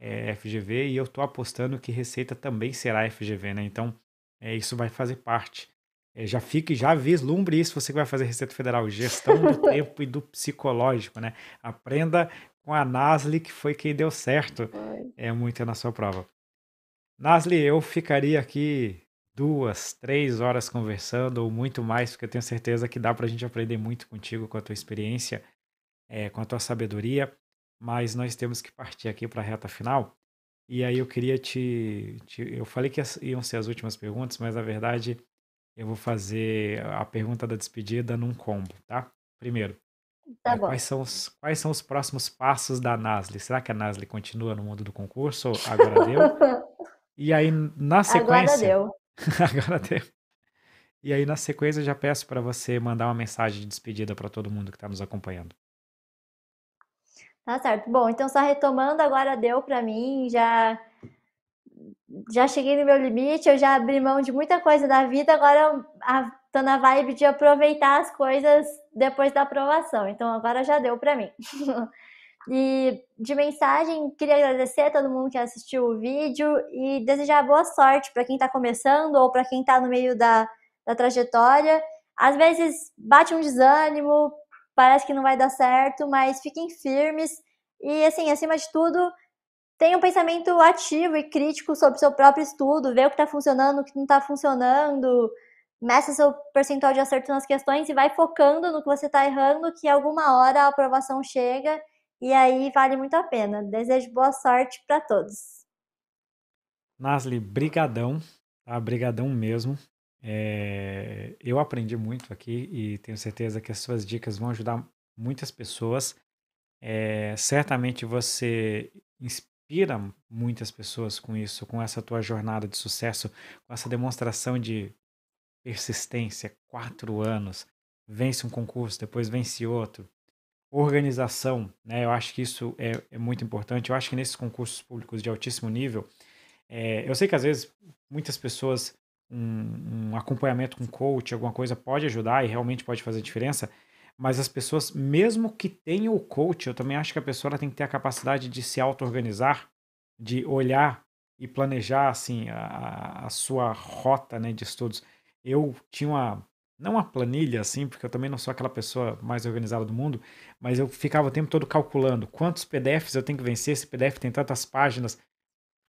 é FGV e eu estou apostando que Receita também será FGV, né? Então, é, isso vai fazer parte. É, já fique, já vislumbre isso, você que vai fazer Receita Federal, gestão do tempo e do psicológico, né? Aprenda com a Nasli, que foi quem deu certo é muito é na sua prova. Nasli, eu ficaria aqui duas, três horas conversando ou muito mais, porque eu tenho certeza que dá para a gente aprender muito contigo, com a tua experiência, é, com a tua sabedoria, mas nós temos que partir aqui para a reta final. E aí eu queria te, te, Eu falei que iam ser as últimas perguntas, mas na verdade eu vou fazer a pergunta da despedida num combo, tá? Primeiro, tá é, bom. quais, são os, quais são os próximos passos da Nasle? Será que a Nasle continua no mundo do concurso? Agora deu? e aí, na sequência. Agora deu. agora deu. E aí, na sequência, eu já peço para você mandar uma mensagem de despedida para todo mundo que está nos acompanhando. Tá certo. Bom, então só retomando, agora deu para mim, já já cheguei no meu limite, eu já abri mão de muita coisa da vida, agora tô na vibe de aproveitar as coisas depois da aprovação. Então agora já deu para mim. e de mensagem, queria agradecer a todo mundo que assistiu o vídeo e desejar boa sorte para quem está começando ou para quem está no meio da, da trajetória. Às vezes bate um desânimo, parece que não vai dar certo, mas fiquem firmes e, assim, acima de tudo, tenha um pensamento ativo e crítico sobre o seu próprio estudo, ver o que está funcionando, o que não está funcionando, meça seu percentual de acerto nas questões e vai focando no que você está errando, que alguma hora a aprovação chega e aí vale muito a pena. Desejo boa sorte para todos. Nasli, brigadão, tá? Brigadão mesmo. É, eu aprendi muito aqui e tenho certeza que as suas dicas vão ajudar muitas pessoas. É, certamente você inspira muitas pessoas com isso, com essa tua jornada de sucesso, com essa demonstração de persistência, quatro anos, vence um concurso, depois vence outro. Organização, né? Eu acho que isso é, é muito importante. Eu acho que nesses concursos públicos de altíssimo nível, é, eu sei que às vezes muitas pessoas um, um acompanhamento com coach, alguma coisa pode ajudar e realmente pode fazer diferença, mas as pessoas, mesmo que tenham o coach, eu também acho que a pessoa tem que ter a capacidade de se auto-organizar, de olhar e planejar assim a, a sua rota né, de estudos. Eu tinha uma, não uma planilha assim, porque eu também não sou aquela pessoa mais organizada do mundo, mas eu ficava o tempo todo calculando quantos PDFs eu tenho que vencer, esse PDF tem tantas páginas,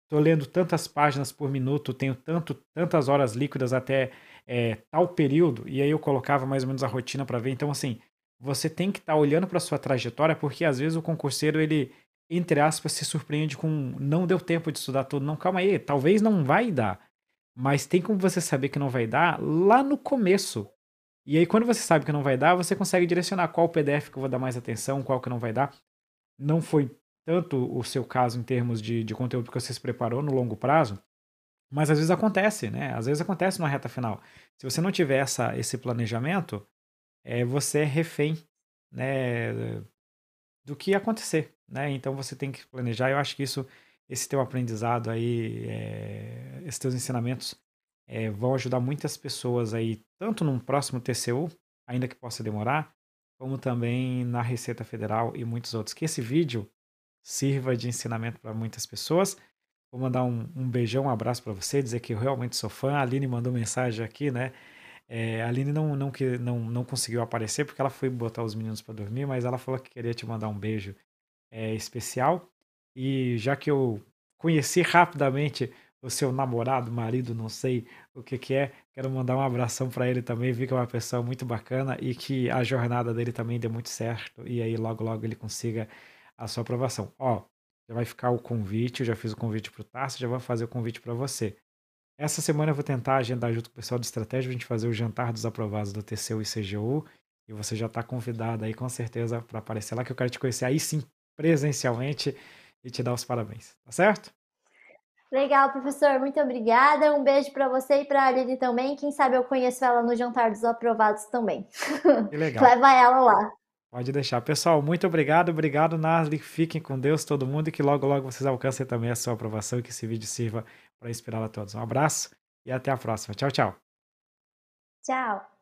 estou lendo tantas páginas por minuto, tenho tanto, tantas horas líquidas até é, tal período, e aí eu colocava mais ou menos a rotina para ver. Então, assim, você tem que estar tá olhando para sua trajetória, porque às vezes o concurseiro, ele, entre aspas, se surpreende com não deu tempo de estudar tudo. Não, calma aí, talvez não vai dar. Mas tem como você saber que não vai dar lá no começo. E aí, quando você sabe que não vai dar, você consegue direcionar qual PDF que eu vou dar mais atenção, qual que não vai dar. Não foi tanto o seu caso em termos de, de conteúdo que você se preparou no longo prazo, mas às vezes acontece, né? Às vezes acontece na reta final. Se você não tiver essa, esse planejamento, é, você é refém né, do que acontecer, né? Então você tem que planejar. Eu acho que isso, esse teu aprendizado aí, é, esses teus ensinamentos é, vão ajudar muitas pessoas aí, tanto num próximo TCU, ainda que possa demorar, como também na Receita Federal e muitos outros. Que esse vídeo sirva de ensinamento para muitas pessoas. Vou mandar um, um beijão, um abraço para você, dizer que eu realmente sou fã. A Aline mandou mensagem aqui, né? É, a Aline não, não, não, não conseguiu aparecer porque ela foi botar os meninos para dormir, mas ela falou que queria te mandar um beijo é, especial. E já que eu conheci rapidamente o seu namorado, marido, não sei o que, que é, quero mandar um abração para ele também. Vi que é uma pessoa muito bacana e que a jornada dele também dê muito certo. E aí logo, logo ele consiga a sua aprovação. Ó, já vai ficar o convite, eu já fiz o convite para o Tarso, já vou fazer o convite para você. Essa semana eu vou tentar agendar junto com o pessoal de estratégia, a gente fazer o jantar dos aprovados do TCU e CGU, e você já está convidado aí com certeza para aparecer lá, que eu quero te conhecer aí sim, presencialmente, e te dar os parabéns, tá certo? Legal, professor, muito obrigada. Um beijo para você e para a Lili também. Quem sabe eu conheço ela no Jantar dos Aprovados também. Que legal. Leva ela lá. Pode deixar. Pessoal, muito obrigado. Obrigado, Nasli. Fiquem com Deus, todo mundo, e que logo, logo vocês alcancem também a sua aprovação e que esse vídeo sirva para inspirar a todos. Um abraço e até a próxima. Tchau, tchau. Tchau.